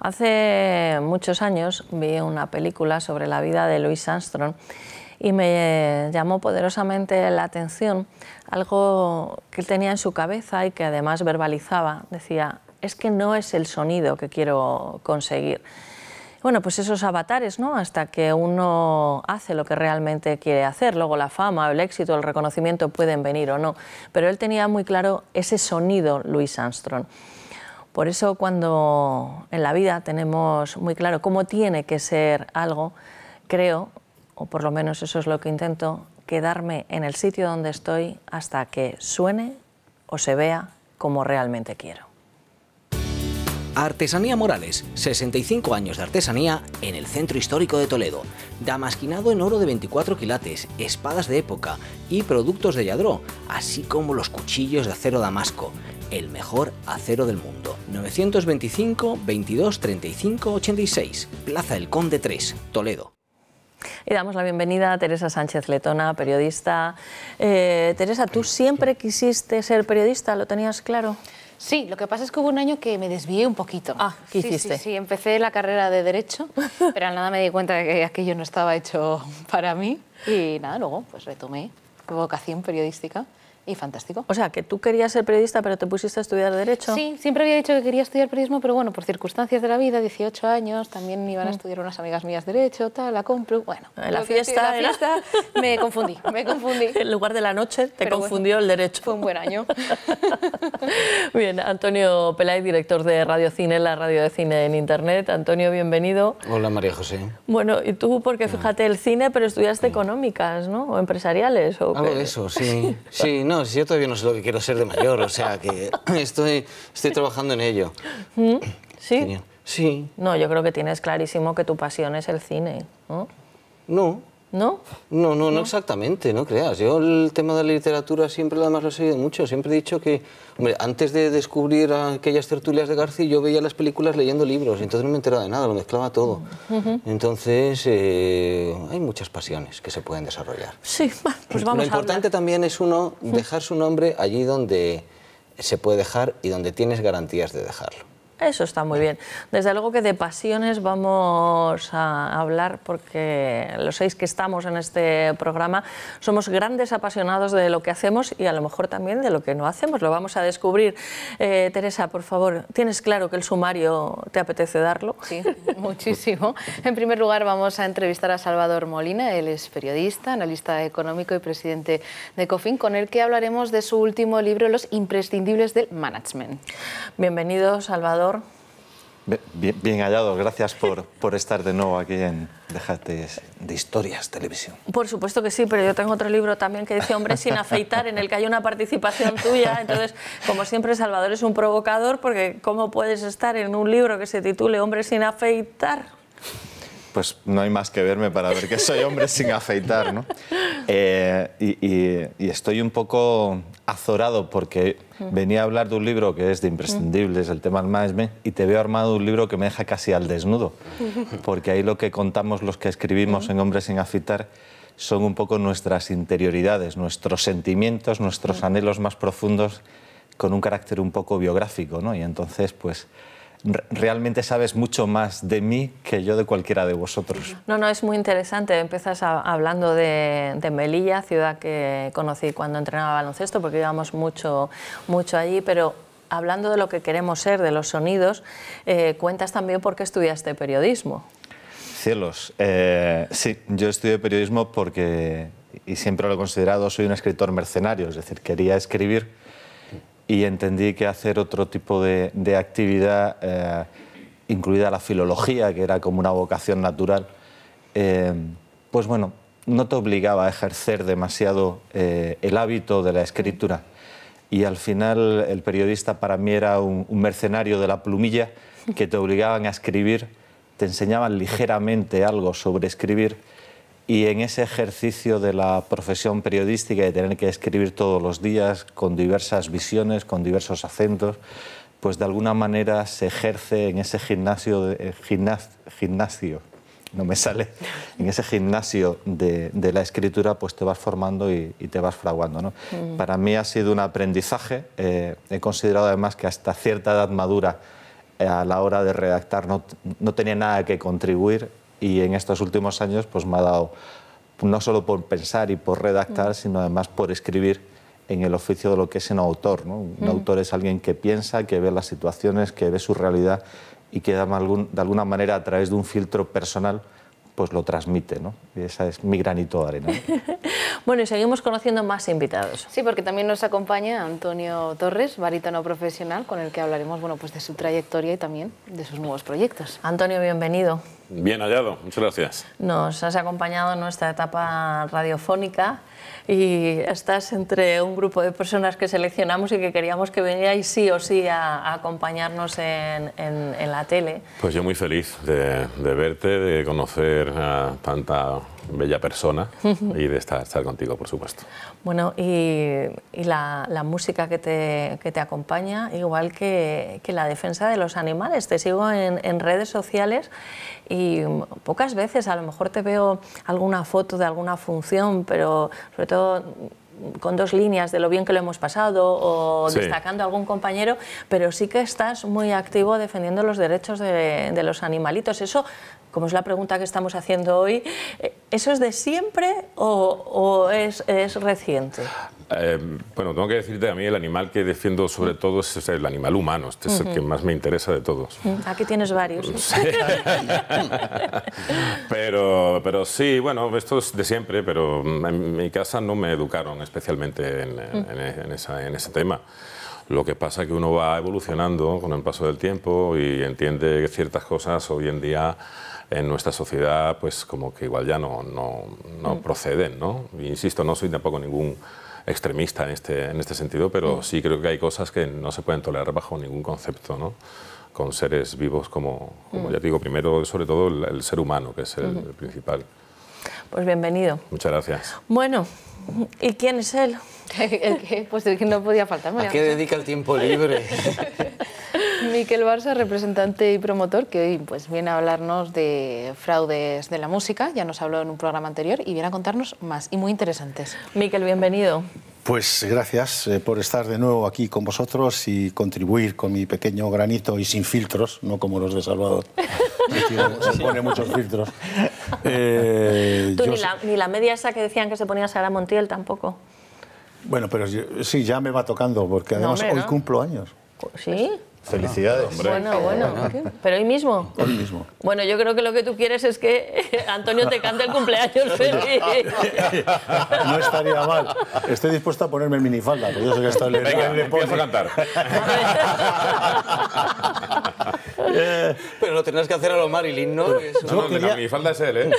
Hace muchos años vi una película sobre la vida de Louis Armstrong y me llamó poderosamente la atención algo que tenía en su cabeza y que además verbalizaba. Decía, es que no es el sonido que quiero conseguir bueno, pues esos avatares, ¿no? Hasta que uno hace lo que realmente quiere hacer, luego la fama, el éxito, el reconocimiento pueden venir o no, pero él tenía muy claro ese sonido Luis Armstrong. Por eso cuando en la vida tenemos muy claro cómo tiene que ser algo, creo, o por lo menos eso es lo que intento, quedarme en el sitio donde estoy hasta que suene o se vea como realmente quiero. Artesanía Morales, 65 años de artesanía en el centro histórico de Toledo. Damasquinado en oro de 24 quilates, espadas de época y productos de yadró, así como los cuchillos de acero damasco, el mejor acero del mundo. 925 22 35 86, Plaza del Conde 3, Toledo. Y damos la bienvenida a Teresa Sánchez Letona, periodista. Eh, Teresa, ¿tú siempre quisiste ser periodista? ¿Lo tenías claro? Sí, lo que pasa es que hubo un año que me desvié un poquito. Ah, ¿qué sí, hiciste? Sí, sí, empecé la carrera de Derecho, pero al nada me di cuenta de que aquello no estaba hecho para mí y nada, luego pues retomé vocación periodística y fantástico. O sea, que tú querías ser periodista, pero te pusiste a estudiar Derecho. Sí, siempre había dicho que quería estudiar periodismo, pero bueno, por circunstancias de la vida, 18 años, también iban a mm. estudiar unas amigas mías Derecho, tal, la compro, bueno. En la fiesta, la fiesta me confundí, me confundí. En lugar de la noche, te confundió el Derecho. Fue un buen año. bien, Antonio Pelay, director de Radio Cine, la radio de cine en Internet. Antonio, bienvenido. Hola, María José. Bueno, y tú, porque fíjate, el cine, pero estudiaste económicas, ¿no? O empresariales. ¿o Algo de eso, sí. sí, no, No, yo todavía no sé lo que quiero ser de mayor, o sea que estoy, estoy trabajando en ello. ¿Mm? ¿Sí? Sí. No, yo creo que tienes clarísimo que tu pasión es el cine. No, no ¿no? No, no, exactamente, no creas. Yo el tema de la literatura siempre además lo he seguido mucho. Siempre he dicho que, hombre, antes de descubrir aquellas tertulias de García, yo veía las películas leyendo libros, entonces no me enteraba de nada, lo mezclaba todo. Entonces, eh, hay muchas pasiones que se pueden desarrollar. Sí, pues vamos a Lo importante también es uno dejar su nombre allí donde se puede dejar y donde tienes garantías de dejarlo. Eso está muy bien. Desde luego que de pasiones vamos a hablar porque los seis que estamos en este programa somos grandes apasionados de lo que hacemos y a lo mejor también de lo que no hacemos. Lo vamos a descubrir. Eh, Teresa, por favor, ¿tienes claro que el sumario te apetece darlo? Sí, muchísimo. En primer lugar vamos a entrevistar a Salvador Molina, él es periodista, analista económico y presidente de COFIN, con el que hablaremos de su último libro, Los imprescindibles del management. Bienvenido, Salvador. Bien, hallado, gracias por, estar de nuevo aquí en Déjate de Historias Televisión. Por supuesto que sí, pero yo tengo otro libro también que dice Hombres sin afeitar, en el que hay una participación tuya. Entonces, como siempre, Salvador es un provocador, porque ¿cómo puedes estar en un libro que se titule Hombres sin afeitar? pues no hay más que verme para ver que soy hombre sin afeitar, eh, y, estoy un poco azorado porque venía a hablar de un libro que es de imprescindibles, el tema del management, y te veo armado un libro que me deja casi al desnudo, porque ahí lo que contamos los que escribimos en Hombre sin afeitar son un poco nuestras interioridades, nuestros sentimientos, nuestros anhelos más profundos, con un carácter un poco biográfico, ¿no? Y entonces, pues realmente sabes mucho más de mí que yo de cualquiera de vosotros. No, no, es muy interesante. Empiezas hablando de, Melilla, ciudad que conocí cuando entrenaba baloncesto, porque íbamos mucho, mucho allí, pero hablando de lo que queremos ser, de los sonidos, eh, cuentas también por qué estudiaste periodismo. Cielos, eh, sí, yo estudié periodismo porque, y siempre lo he considerado, soy un escritor mercenario, es decir, quería escribir y entendí que hacer otro tipo de, actividad, eh, incluida la filología, que era como una vocación natural, eh, pues bueno, no te obligaba a ejercer demasiado eh, el hábito de la escritura. Y al final el periodista para mí era un mercenario de la plumilla que te obligaban a escribir, te enseñaban ligeramente algo sobre escribir y en ese ejercicio de la profesión periodística de tener que escribir todos los días con diversas visiones, con diversos acentos, pues de alguna manera se ejerce en ese gimnasio, de, eh, gimnasio no me sale, en ese gimnasio de, la escritura, pues te vas formando y, te vas fraguando. ¿no? Mm. Para mí ha sido un aprendizaje, eh, he considerado además que hasta cierta edad madura, eh, a la hora de redactar, no, no tenía nada que contribuir, y en estos últimos años pues me ha dado no solo por pensar y por redactar, mm. sino además por escribir en el oficio de lo que es un autor. Un mm. autor es alguien que piensa, que ve las situaciones, que ve su realidad y que da de alguna manera a través de un filtro personal pues lo transmite, ¿no? Y esa es mi granito de arena. bueno, y seguimos conociendo más invitados. Sí, porque también nos acompaña Antonio Torres, barítono profesional, con el que hablaremos, bueno, pues de su trayectoria y también de sus nuevos proyectos. Antonio, bienvenido. Bien hallado, muchas gracias. Nos has acompañado en nuestra etapa radiofónica y estás entre un grupo de personas que seleccionamos y que queríamos que vinierais sí o sí a, acompañarnos en, en, la tele. Pues yo muy feliz de, de verte, de conocer a tanta bella persona y de estar, contigo, por supuesto. Bueno, y, la, música que te, te acompaña, igual que, la defensa de los animales. Te sigo en, en, redes sociales y pocas veces a lo mejor te veo alguna foto de alguna función, pero sobre todo con dos líneas de lo bien que lo hemos pasado o destacando a algún compañero, pero sí que estás muy activo defendiendo los derechos de, los animalitos. Eso, como es la pregunta que estamos haciendo hoy, eh, ¿eso es de siempre o, es reciente? Em, bueno, tengo que decirte, a mí el animal que defiendo sobre todo es el animal humano, este es el que más me interesa de todos. Aquí tienes varios. pero, pero sí, bueno, esto es de siempre, pero en mi casa no me educaron especialmente en, ese tema. Lo que pasa es que uno va evolucionando con el paso del tiempo y entiende que ciertas cosas hoy en día en nuestra sociedad, pues como que igual ya no, no, proceden, ¿no? Insisto, no soy tampoco ningún extremista en este, en este sentido, pero mm. sí creo que hay cosas que no se pueden tolerar bajo ningún concepto, ¿no? con seres vivos como, como mm. ya digo, primero sobre todo el, ser humano, que es el, principal. Pues bienvenido. Muchas gracias. Bueno, ¿y quién es él? ¿El qué? Pues el que no podía faltar. ¿A qué dedica el tiempo libre? Miquel Barça, representante y promotor, que hoy pues, viene a hablarnos de fraudes de la música, ya nos habló en un programa anterior, y viene a contarnos más y muy interesantes. Miquel, bienvenido. Pues gracias eh, por estar de nuevo aquí con vosotros y contribuir con mi pequeño granito y sin filtros, no como los de Salvador. se pone muchos filtros. Tú eh, ni, la, media esa que decían que se ponía Sara Montiel tampoco. Bueno, pero sí, ya me va tocando, porque además hoy cumplo años. ¿Sí? Felicidades. Hombre. Bueno, bueno, pero hoy mismo. Hoy mismo. Bueno, yo creo que lo que tú quieres es que eh, Antonio te cante el cumpleaños feliz. No estaría mal. Estoy dispuesto a ponerme el minifalda, pero yo sé que a cantar. pero lo tendrás que hacer a lo Marilyn, ¿no? no, no, la minifalda es él, ¿eh?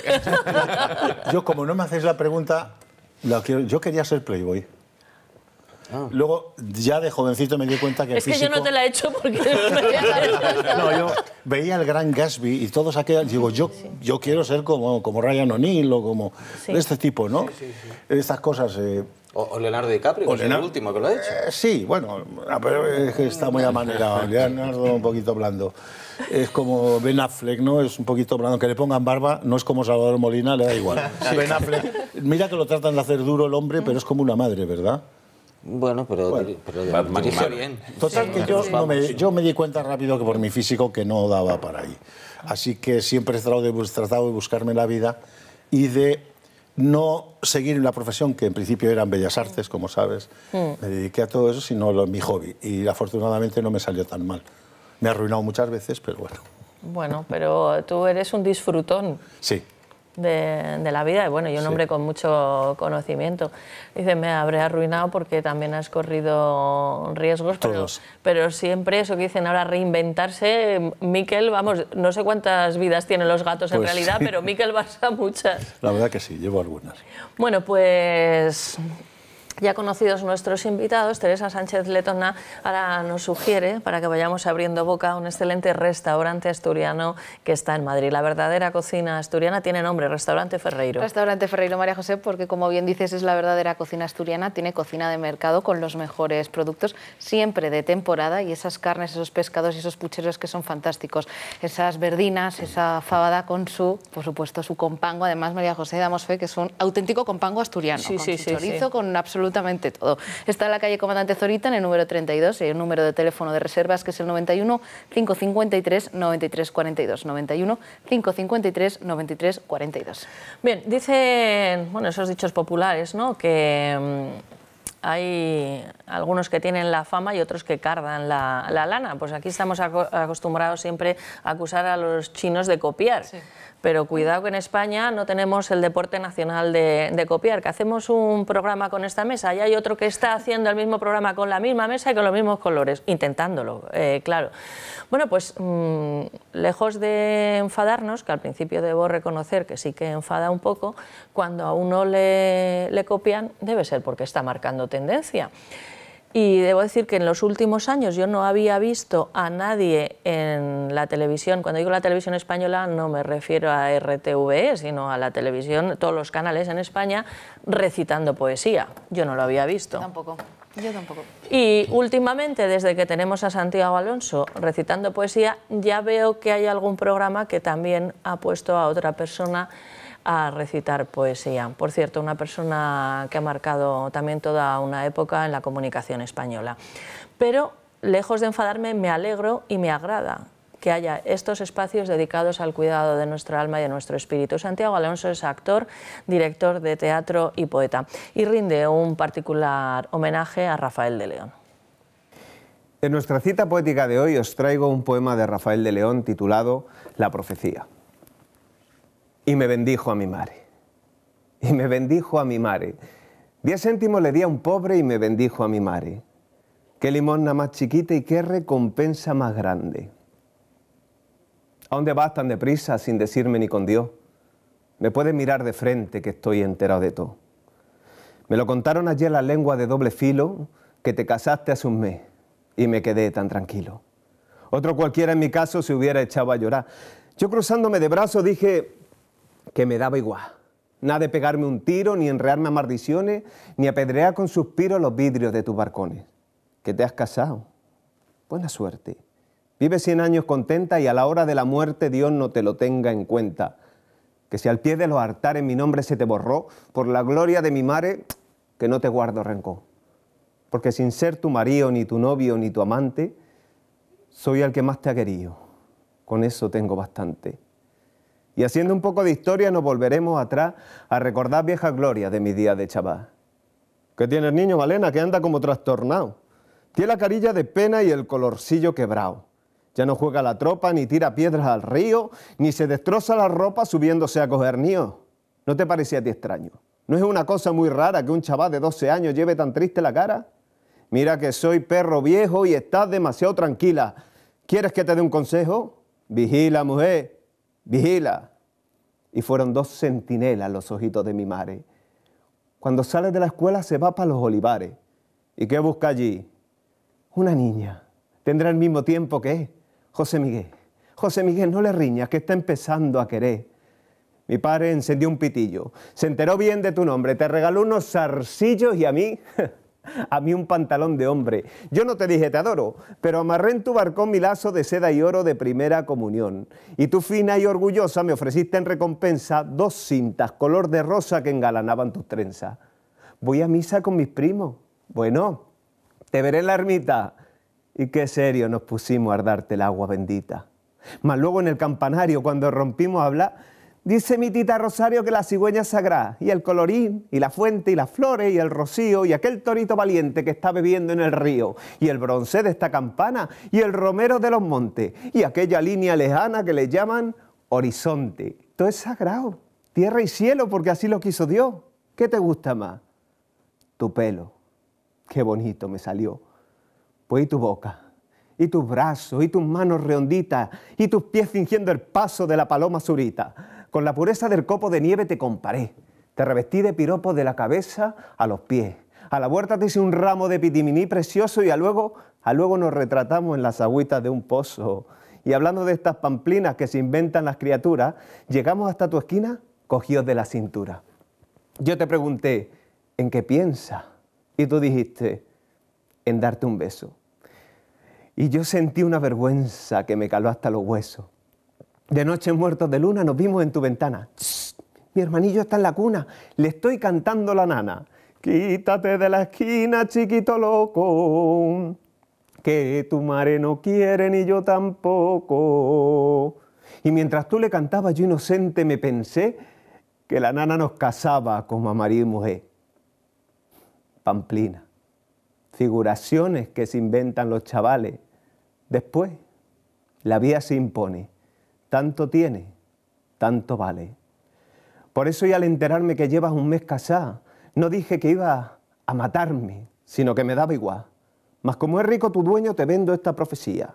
Yo, como no me hacéis la pregunta, yo quería ser playboy. Ah. Luego, ya de jovencito me di cuenta que. Es que yo no te la he hecho porque. no, yo veía el gran Gatsby y todos aquellos. Digo, yo, yo quiero ser como, como Ryan O'Neill o como. este tipo, ¿no? Estas cosas. Eh, o, Leonardo DiCaprio, el último que lo ha hecho. Eh, sí, bueno, ah, pero está muy amanerado. Leonardo un poquito blando. Es como Ben Affleck, ¿no? Es un poquito blando. Que le pongan barba, no es como Salvador Molina, le da igual. Ben Affleck, mira que lo tratan de hacer duro el hombre, pero es como una madre, ¿verdad? Bueno, pero, bien. Total, que yo, me, yo me di cuenta rápido que por mi físico que no daba para ahí. Así que siempre he tratado de, tratado buscarme la vida y de no seguir la profesión que en principio eran bellas artes, como sabes. Mm. Me dediqué a todo eso, sino a mi hobby. Y afortunadamente no me salió tan mal. Me he arruinado muchas veces, pero bueno. Bueno, pero tú eres un disfrutón. Sí de, la vida, y bueno, yo un hombre con mucho conocimiento. Dice, me habré arruinado porque también has corrido riesgos, pero, pero, siempre eso que dicen ahora, reinventarse, Miquel, vamos, no sé cuántas vidas tienen los gatos en pues realidad, pero Miquel vas a muchas. La verdad que sí, llevo algunas. Bueno, pues ya conocidos nuestros invitados, Teresa Sánchez Letona ahora nos sugiere, para que vayamos abriendo boca, a un excelente restaurante asturiano que está en Madrid. La verdadera cocina asturiana tiene nombre, Restaurante Ferreiro. Restaurante Ferreiro, María José, porque como bien dices, es la verdadera cocina asturiana, tiene cocina de mercado con los mejores productos, siempre de temporada, y esas carnes, esos pescados y esos pucheros que son fantásticos. Esas verdinas, esa fabada con su, por supuesto, su compango. Además, María José, damos fe que es un auténtico compango asturiano, sí, con sí, chorizo, con absoluto Exactamente, todo. Está en la calle Comandante Zorita, en el número 32, y el número de teléfono de reservas que es el 91 553 93 42. 91 553 93 42. Bien, dicen, bueno, esos dichos populares, ¿no? Que mm, hay algunos que tienen la fama y otros que cardan la, la lana. Pues aquí estamos acostumbrados siempre a acusar a los chinos de copiar. Sí pero cuidado que en España no tenemos el deporte nacional de, copiar, que hacemos un programa con esta mesa y hay otro que está haciendo el mismo programa con la misma mesa y con los mismos colores, intentándolo, eh, claro. Bueno, pues mm, lejos de enfadarnos, que al principio debo reconocer que sí que enfada un poco, cuando a uno le copian debe ser porque está marcando tendencia. Y debo decir que en los últimos años yo no había visto a nadie en la televisión, cuando digo la televisión española no me refiero a RTVE, sino a la televisión, todos los canales en España, recitando poesía. Yo no lo había visto. Tampoco. Yo tampoco. Y últimamente, desde que tenemos a Santiago Alonso recitando poesía, ya veo que hay algún programa que también ha puesto a otra persona a recitar poesía. Por cierto, una persona que ha marcado también toda una época en la comunicación española. Pero, lejos de enfadarme, me alegro y me agrada que haya estos espacios dedicados al cuidado de nuestra alma y de nuestro espíritu. Santiago Alonso es actor, director de teatro y poeta, y rinde un particular homenaje a Rafael de León. En nuestra cita poética de hoy os traigo un poema de Rafael de León titulado La profecía y me bendijo a mi madre. Y me bendijo a mi madre. Diez céntimos le di a un pobre y me bendijo a mi madre. Qué limosna más chiquita y qué recompensa más grande. ¿A dónde vas tan deprisa sin decirme ni con Dios? Me puedes mirar de frente que estoy enterado de todo. Me lo contaron ayer la lengua de doble filo que te casaste hace un mes y me quedé tan tranquilo. Otro cualquiera en mi caso se hubiera echado a llorar. Yo cruzándome de brazos dije, que me daba igual. Nada de pegarme un tiro, ni enrearme a maldiciones, ni apedrear con suspiros los vidrios de tus barcones. Que te has casado. Buena suerte. Vive cien años contenta y a la hora de la muerte Dios no te lo tenga en cuenta. Que si al pie de los altares mi nombre se te borró, por la gloria de mi madre, que no te guardo rencor. Porque sin ser tu marido, ni tu novio, ni tu amante, soy el que más te ha querido. Con eso tengo bastante. Y haciendo un poco de historia nos volveremos atrás a recordar viejas glorias de mi día de chaval. ¿Qué tiene el niño, Valena, Que anda como trastornado. Tiene la carilla de pena y el colorcillo quebrado. Ya no juega la tropa, ni tira piedras al río, ni se destroza la ropa subiéndose a coger níos. ¿No te parecía a ti extraño? ¿No es una cosa muy rara que un chaval de 12 años lleve tan triste la cara? Mira que soy perro viejo y estás demasiado tranquila. ¿Quieres que te dé un consejo? Vigila, mujer, vigila. Y fueron dos centinelas los ojitos de mi madre. Cuando sale de la escuela se va para los olivares. ¿Y qué busca allí? Una niña. Tendrá el mismo tiempo que José Miguel. José Miguel, no le riñas, que está empezando a querer. Mi padre encendió un pitillo, se enteró bien de tu nombre, te regaló unos zarcillos y a mí a mí un pantalón de hombre. Yo no te dije te adoro, pero amarré en tu barcón mi lazo de seda y oro de primera comunión. Y tú fina y orgullosa me ofreciste en recompensa dos cintas color de rosa que engalanaban tus trenzas. Voy a misa con mis primos. Bueno, te veré en la ermita. Y qué serio nos pusimos a darte el agua bendita. Mas luego en el campanario, cuando rompimos a hablar, Dice mi tita Rosario que la cigüeña sagrada, y el colorín, y la fuente, y las flores, y el rocío, y aquel torito valiente que está bebiendo en el río, y el bronce de esta campana, y el romero de los montes, y aquella línea lejana que le llaman horizonte. Todo es sagrado, tierra y cielo, porque así lo quiso Dios. ¿Qué te gusta más? Tu pelo, qué bonito me salió. Pues y tu boca, y tus brazos, y tus manos redonditas, y tus pies fingiendo el paso de la paloma zurita con la pureza del copo de nieve te comparé. Te revestí de piropos de la cabeza a los pies. A la huerta te hice un ramo de pitiminí precioso y a luego, a luego nos retratamos en las agüitas de un pozo. Y hablando de estas pamplinas que se inventan las criaturas, llegamos hasta tu esquina, cogidos de la cintura. Yo te pregunté, ¿en qué piensas? Y tú dijiste, en darte un beso. Y yo sentí una vergüenza que me caló hasta los huesos de noche muertos de luna nos vimos en tu ventana. mi hermanillo está en la cuna, le estoy cantando la nana. Quítate de la esquina, chiquito loco, que tu madre no quiere ni yo tampoco. Y mientras tú le cantabas, yo inocente me pensé que la nana nos casaba como a marido y mujer. Pamplina. Figuraciones que se inventan los chavales. Después, la vida se impone tanto tiene, tanto vale. Por eso y al enterarme que llevas un mes casada, no dije que iba a matarme, sino que me daba igual. Mas como es rico tu dueño, te vendo esta profecía.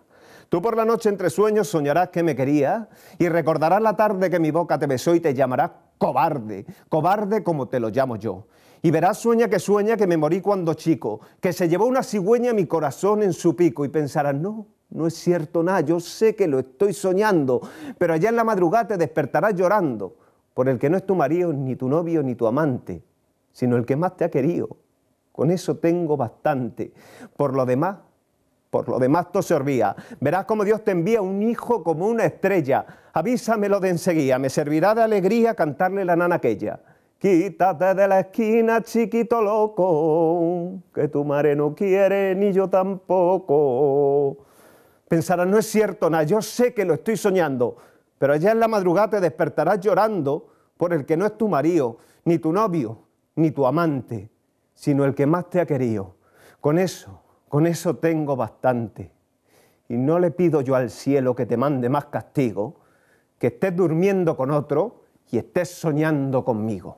Tú por la noche entre sueños soñarás que me quería y recordarás la tarde que mi boca te besó y te llamarás cobarde, cobarde como te lo llamo yo. Y verás sueña que sueña que me morí cuando chico, que se llevó una cigüeña mi corazón en su pico y pensarás, no, no es cierto nada, yo sé que lo estoy soñando, pero allá en la madrugada te despertarás llorando por el que no es tu marido, ni tu novio, ni tu amante, sino el que más te ha querido. Con eso tengo bastante. Por lo demás, por lo demás todo se olvida. Verás como Dios te envía un hijo como una estrella. Avísamelo de enseguida, me servirá de alegría cantarle la nana aquella. Quítate de la esquina, chiquito loco, que tu madre no quiere ni yo tampoco. Pensarás, no es cierto nada, yo sé que lo estoy soñando, pero allá en la madrugada te despertarás llorando por el que no es tu marido, ni tu novio, ni tu amante, sino el que más te ha querido. Con eso, con eso tengo bastante. Y no le pido yo al cielo que te mande más castigo, que estés durmiendo con otro y estés soñando conmigo.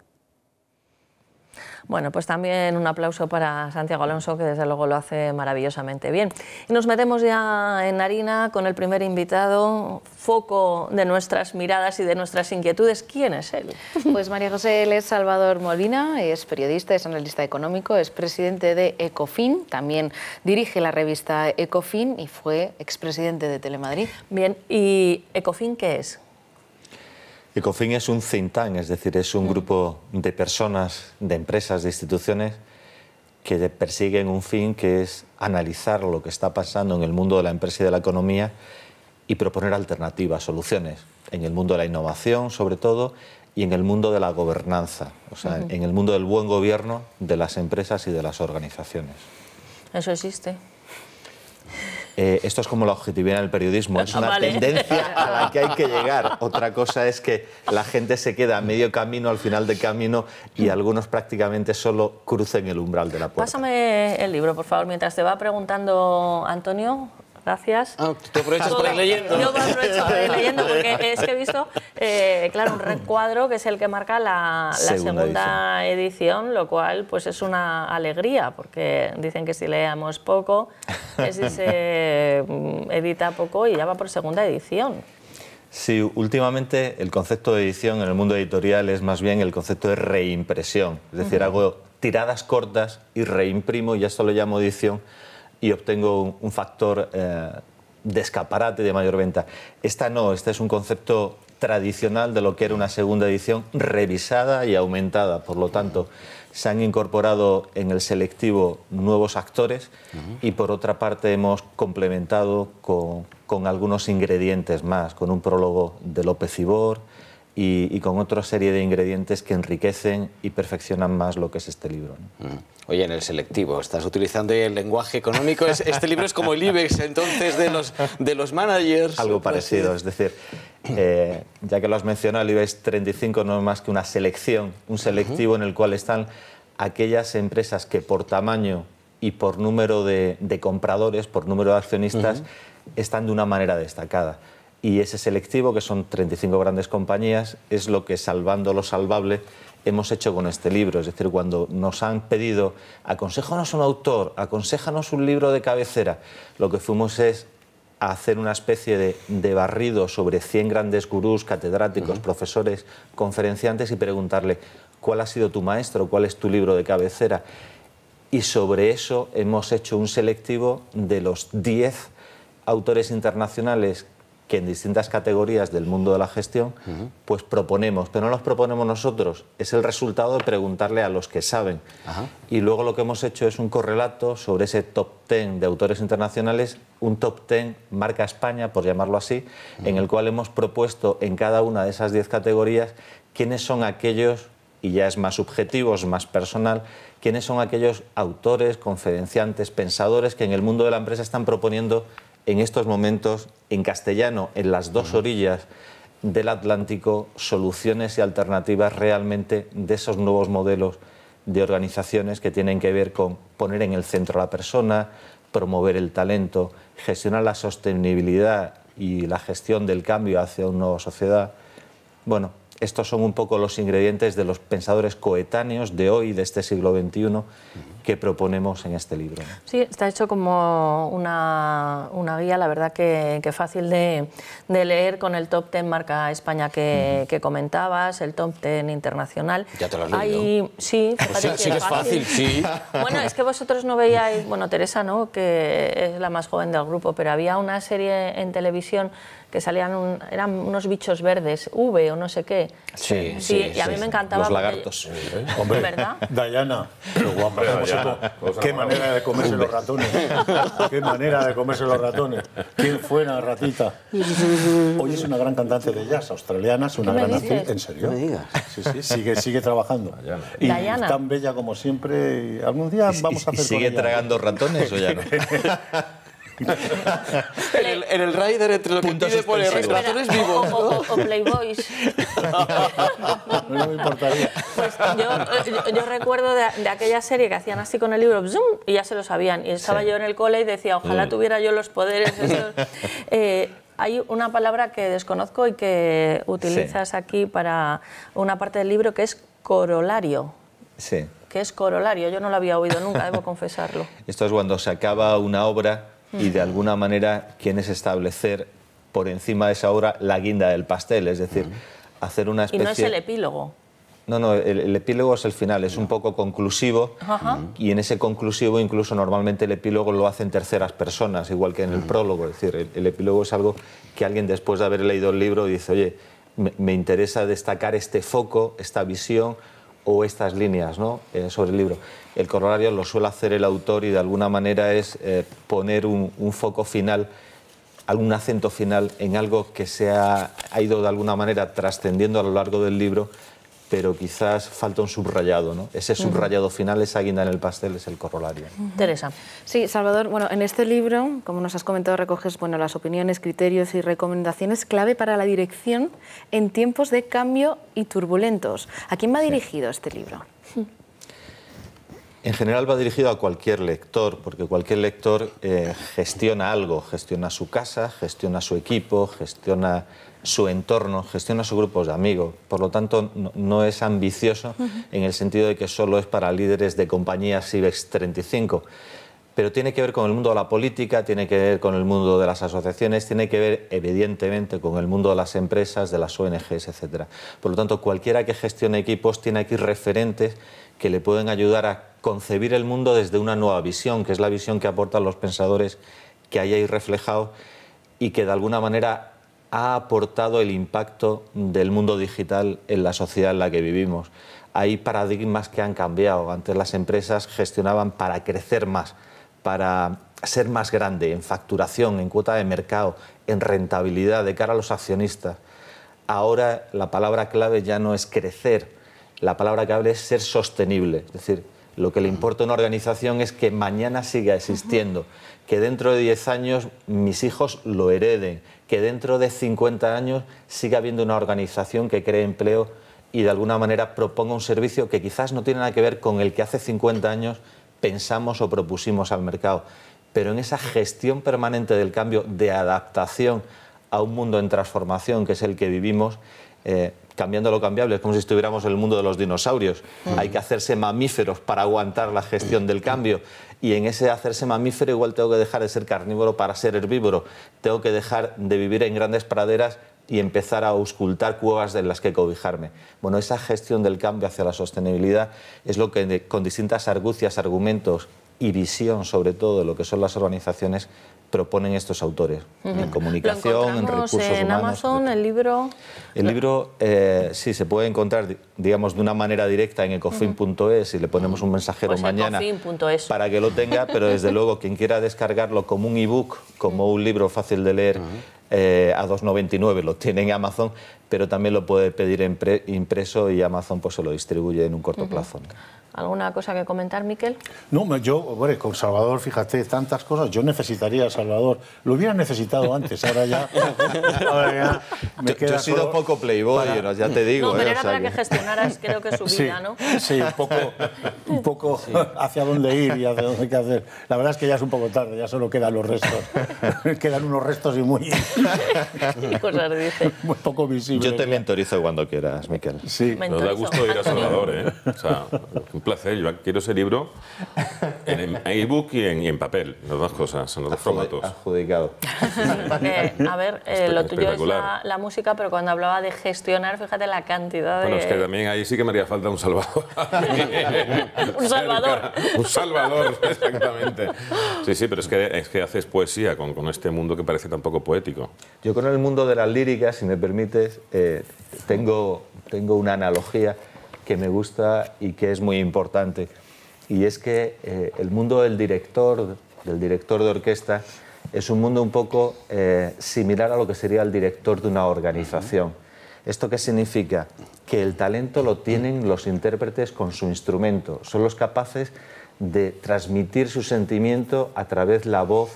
Bueno, pues también un aplauso para Santiago Alonso, que desde luego lo hace maravillosamente bien. Y nos metemos ya en harina con el primer invitado, foco de nuestras miradas y de nuestras inquietudes. ¿Quién es él? Pues María José, él es Salvador Molina, es periodista, es analista económico, es presidente de Ecofin, también dirige la revista Ecofin y fue expresidente de Telemadrid. Bien, ¿y Ecofin qué es? Ecofin es un think tank, es decir, es un mm. grupo de personas, de empresas, de instituciones que persiguen un fin que es analizar lo que está pasando en el mundo de la empresa y de la economía y proponer alternativas, soluciones, en el mundo de la innovación sobre todo y en el mundo de la gobernanza, o sea, en el mundo del buen gobierno de las empresas y de las organizaciones. Eso existe. Eh, esto es como la objetividad en el periodismo, es ah, una tendencia a la que hay que llegar. Otra cosa es que la gente se queda a medio camino, al final de camino, y algunos prácticamente solo crucen el umbral de la puerta. Pásame el libro, por favor, mientras te va preguntando Antonio. Gracias. Ah, ¿Te aprovechas ir leyendo? Yo aprovecho para ir leyendo porque es que he visto, eh, claro, un recuadro que es el que marca la, segunda, edición. lo cual pues es una alegría porque dicen que si leemos poco, es si se mm, edita poco y ya va por segunda edición. Sí, últimamente el concepto de edición en el mundo editorial es más bien el concepto de reimpresión, es decir, hago tiradas cortas y reimprimo, y esto lo llamo edición y obtengo un factor eh, de escaparate de mayor venta. Esta no, este es un concepto tradicional de lo que era una segunda edición revisada y aumentada. Por lo tanto, se han incorporado en el selectivo nuevos actores y por otra parte hemos complementado con, algunos ingredientes más, con un prólogo de López Ibor y, con otra serie de ingredientes que enriquecen y perfeccionan más lo que es este libro. Oye, en el selectivo, estás utilizando el lenguaje económico. este libro es como el IBEX, entonces, de los, de los managers. Algo pues parecido, es decir, eh, ya que lo has mencionado, el IBEX 35 no es más que una selección, un selectivo en el cual están aquellas empresas que por tamaño y por número de, compradores, por número de accionistas, están de una manera destacada. Y ese selectivo, que son 35 grandes compañías, es lo que, salvando lo salvable, hemos hecho con este libro. Es decir, cuando nos han pedido, aconsejanos un autor, aconsejanos un libro de cabecera, lo que fuimos es a hacer una especie de, barrido sobre 100 grandes gurús, catedráticos, profesores, conferenciantes y preguntarle cuál ha sido tu maestro, cuál es tu libro de cabecera. Y sobre eso hemos hecho un selectivo de los 10 autores internacionales que en distintas categorías del mundo de la gestión, pues proponemos, pero no los proponemos nosotros, es el resultado de preguntarle a los que saben. Y luego lo que hemos hecho es un correlato sobre ese top 10 de autores internacionales, un top 10 marca España, por llamarlo así, en el cual hemos propuesto en cada una de esas 10 categorías quiénes son aquellos, y ya es más subjetivo, es más personal, quiénes son aquellos autores, conferenciantes, pensadores que en el mundo de la empresa están proponiendo en estos momentos en castellano, en las dos orillas del Atlántico, soluciones y alternativas realmente de esos nuevos modelos de organizaciones que tienen que ver con poner en el centro a la persona, promover el talento, gestionar la sostenibilidad y la gestión del cambio hacia una nueva sociedad. Bueno, estos son un poco los ingredientes de los pensadores coetáneos de hoy, de este siglo XXI, que proponemos en este libro. Sí, está hecho como una, una guía, la verdad que, fácil de, leer con el top ten marca España que, comentabas, el top ten internacional. Ya te lo has leído. sí, pues sí, que es fácil. sí. Bueno, es que vosotros no veíais, bueno, Teresa, ¿no? que es la más joven del grupo, pero había una serie en televisión que salían eran unos bichos verdes, V o no sé qué. Sí, sí. y a mí me encantaba. Los lagartos. Porque... ¿eh? ¿verdad? Dayana, pues, qué manera de comerse los ratones. qué manera de comerse los ratones. ¿Quién fue la ratita? Hoy es una gran cantante de jazz australiana, es una gran actriz, en serio. Sí, sí, sigue, sigue trabajando. Y tan bella como siempre. Algún día vamos a hacer sigue tragando ratones o ya no? en, el, Rider, entre lo que pide por O, Playboys. no, me importaría. Pues yo, recuerdo de, aquella serie que hacían así con el libro, y ya se lo sabían. Y estaba yo en el cole y decía, ojalá mm. tuviera yo los poderes. Eh, hay una palabra que desconozco y que utilizas aquí para una parte del libro que es corolario. Sí. Que es corolario, yo no lo había oído nunca, debo confesarlo. Esto es cuando se acaba una obra y de alguna manera es establecer por encima de esa obra la guinda del pastel, es decir, hacer una especie... Y no es el epílogo. No, no, el, epílogo es el final, es un poco conclusivo y en ese conclusivo incluso normalmente el epílogo lo hacen terceras personas, igual que en el prólogo. Es decir, el, epílogo es algo que alguien después de haber leído el libro dice, oye, me interesa destacar este foco, esta visión, o estas líneas ¿no? Eh, sobre el libro. El corolario lo suele hacer el autor y de alguna manera es eh, poner un, foco final, algún acento final en algo que se ha ido de alguna manera trascendiendo a lo largo del libro pero quizás falta un subrayado, ¿no? Ese subrayado final, esa guinda en el pastel, es el corolario. Teresa. Sí, Salvador, bueno, en este libro, como nos has comentado, recoges bueno, las opiniones, criterios y recomendaciones clave para la dirección en tiempos de cambio y turbulentos. ¿A quién va dirigido este libro? En general va dirigido a cualquier lector, porque cualquier lector eh, gestiona algo, gestiona su casa, gestiona su equipo, gestiona su entorno, gestiona su grupos de amigos, por lo tanto no, es ambicioso en el sentido de que solo es para líderes de compañías IBEX 35, pero tiene que ver con el mundo de la política, tiene que ver con el mundo de las asociaciones, tiene que ver evidentemente con el mundo de las empresas, de las ONGs, etc. Por lo tanto, cualquiera que gestione equipos tiene aquí referentes que le pueden ayudar a concebir el mundo desde una nueva visión, que es la visión que aportan los pensadores que hay ahí reflejado y que de alguna manera ha aportado el impacto del mundo digital en la sociedad en la que vivimos. Hay paradigmas que han cambiado. Antes las empresas gestionaban para crecer más, para ser más grande en facturación, en cuota de mercado, en rentabilidad de cara a los accionistas. Ahora la palabra clave ya no es crecer, la palabra clave es ser sostenible. Es decir, lo que le importa a una organización es que mañana siga existiendo, que dentro de 10 años mis hijos lo hereden, que dentro de 50 años siga habiendo una organización que cree empleo y de alguna manera proponga un servicio que quizás no tiene nada que ver con el que hace 50 años pensamos o propusimos al mercado. Pero en esa gestión permanente del cambio, de adaptación a un mundo en transformación que es el que vivimos, eh, cambiando lo cambiable, es como si estuviéramos en el mundo de los dinosaurios. Mm. Hay que hacerse mamíferos para aguantar la gestión del cambio. Y en ese hacerse mamífero igual tengo que dejar de ser carnívoro para ser herbívoro. Tengo que dejar de vivir en grandes praderas y empezar a auscultar cuevas en las que cobijarme. Bueno, esa gestión del cambio hacia la sostenibilidad es lo que con distintas argucias, argumentos y visión sobre todo de lo que son las organizaciones proponen estos autores en comunicación, en recursos en humanos. Amazon, el libro. El libro eh, sí se puede encontrar, digamos, de una manera directa en ecofin.es y le ponemos un mensajero pues mañana para que lo tenga, pero desde luego quien quiera descargarlo como un ebook, como un libro fácil de leer. Eh, a 2,99 lo tiene en Amazon, pero también lo puede pedir impreso y Amazon pues, se lo distribuye en un corto plazo. ¿Alguna cosa que comentar, Miquel? No, yo, bueno, con Salvador, fíjate, tantas cosas. Yo necesitaría a Salvador. Lo hubiera necesitado antes, ahora ya. ahora ya me yo, yo he sido poco playboy, ya te digo. No, pero ¿eh? era para que... gestionaras, creo que su vida, ¿no? Sí, un poco, hacia dónde ir y hacia dónde hay que hacer. La verdad es que ya es un poco tarde, ya solo quedan los restos. quedan unos restos y muy. ¿Qué cosas dice? Muy poco visible. Yo te mentorizo cuando quieras, Miquel. Sí. Nos da gusto ir a Salvador, ¿eh? O sea, un placer. Yo quiero ese libro en ebook y en, y en papel, las dos cosas, son los dos formatos. Adjudicado. Eh, a ver, eh, lo tuyo es la, música, pero cuando hablaba de gestionar, fíjate la cantidad de... Bueno, es que también ahí sí que me haría falta un salvador. un salvador. un salvador, exactamente. Sí, sí, pero es que, es que haces poesía con, este mundo que parece tan poco poético. Yo con el mundo de las líricas, si me permites, eh, tengo, tengo una analogía que me gusta y que es muy importante. Y es que eh, el mundo del director, del director de orquesta, es un mundo un poco eh, similar a lo que sería el director de una organización. ¿Esto qué significa? Que el talento lo tienen los intérpretes con su instrumento. Son los capaces de transmitir su sentimiento a través de la voz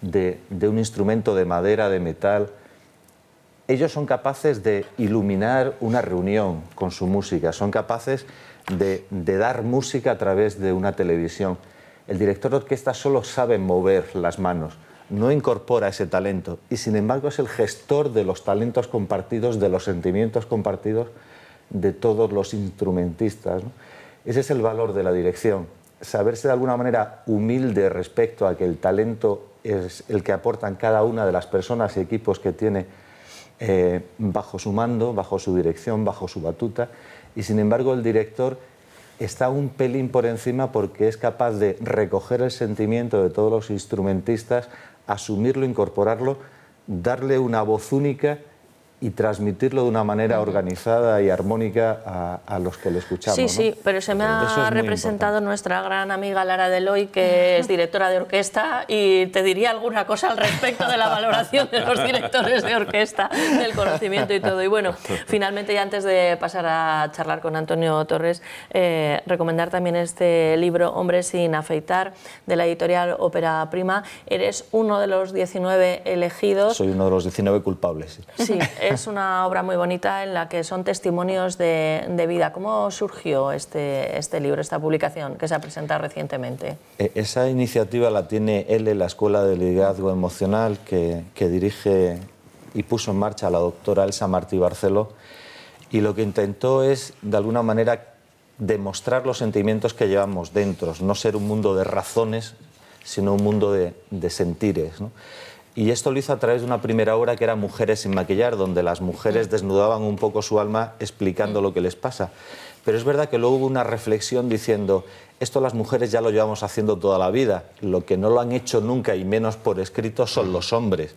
de un instrumento de madera, de metal, ellos son capaces de iluminar una reunión con su música, son capaces de, dar música a través de una televisión. El director de orquesta solo sabe mover las manos, no incorpora ese talento y sin embargo es el gestor de los talentos compartidos, de los sentimientos compartidos de todos los instrumentistas. Ese es el valor de la dirección, saberse de alguna manera humilde respecto a que el talento es el que aportan cada una de las personas y equipos que tiene eh, bajo su mando, bajo su dirección, bajo su batuta, y sin embargo el director está un pelín por encima porque es capaz de recoger el sentimiento de todos los instrumentistas, asumirlo, incorporarlo, darle una voz única y transmitirlo de una manera organizada y armónica a, los que lo escuchamos. Sí, sí, pero se me ha representado nuestra gran amiga Lara Deloy, que es directora de orquesta, y te diría alguna cosa al respecto de la valoración de los directores de orquesta, del conocimiento y todo. Y bueno, finalmente, y antes de pasar a charlar con Antonio Torres, eh, recomendar también este libro, Hombres sin afeitar, de la editorial Ópera Prima. Eres uno de los 19 elegidos. Soy uno de los 19 culpables. sí es una obra muy bonita en la que son testimonios de, vida. ¿Cómo surgió este, este, libro, esta publicación que se ha presentado recientemente? Eh, esa iniciativa la tiene L, la Escuela de Liderazgo Emocional, que, dirige y puso en marcha la doctora Elsa Martí Barceló. Y lo que intentó es, de alguna manera, demostrar los sentimientos que llevamos dentro, no ser un mundo de razones, sino un mundo de, sentires. Y esto lo hizo a través de una primera obra que era Mujeres sin maquillar, donde las mujeres mm. desnudaban un poco su alma explicando mm. lo que les pasa. Pero es verdad que luego hubo una reflexión diciendo, esto las mujeres ya lo llevamos haciendo toda la vida, lo que no lo han hecho nunca y menos por escrito son los hombres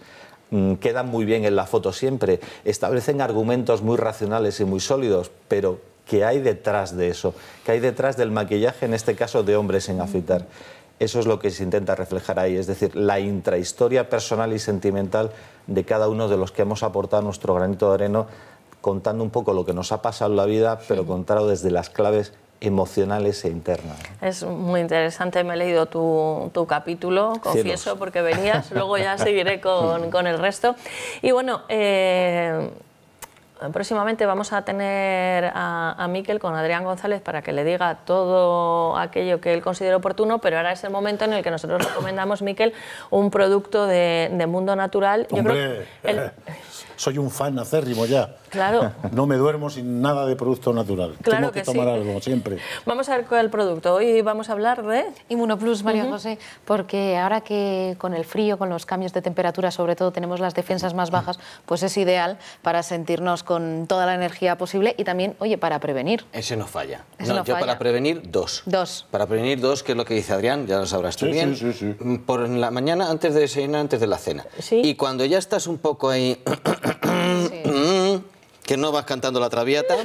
mm, quedan muy bien en la foto siempre, establecen argumentos muy racionales y muy sólidos, pero ¿qué hay detrás de eso? ¿Qué hay detrás del maquillaje, en este caso, de hombres en afeitar? Eso es lo que se intenta reflejar ahí, es decir, la intrahistoria personal y sentimental de cada uno de los que hemos aportado nuestro granito de arena, contando un poco lo que nos ha pasado en la vida, pero contado desde las claves emocionales e internas. Es muy interesante, me he leído tu, capítulo, confieso, porque venías, luego ya seguiré con, el resto. Y bueno, eh, Próximamente vamos a tener a, Miquel con Adrián González para que le diga todo aquello que él considere oportuno, pero ahora es el momento en el que nosotros recomendamos, Miquel, un producto de, mundo natural. Eh, soy un fan acérrimo ya. Claro. No me duermo sin nada de producto natural. Claro Tengo que, tomar algo, siempre. Vamos a ver es el producto. Hoy vamos a hablar de... Inmunoplus, María José, porque ahora que con el frío, con los cambios de temperatura, sobre todo tenemos las defensas más bajas, pues es ideal para sentirnos con toda la energía posible y también, oye, para prevenir. Ese no falla. no, yo para prevenir, dos. Dos. Para prevenir, dos, que es lo que dice Adrián, ya lo sabrás tú sí, bien. Sí, mm, Por la mañana, antes de desayunar, antes de la cena. Y cuando ya estás un poco ahí... que no vas cantando la traviata.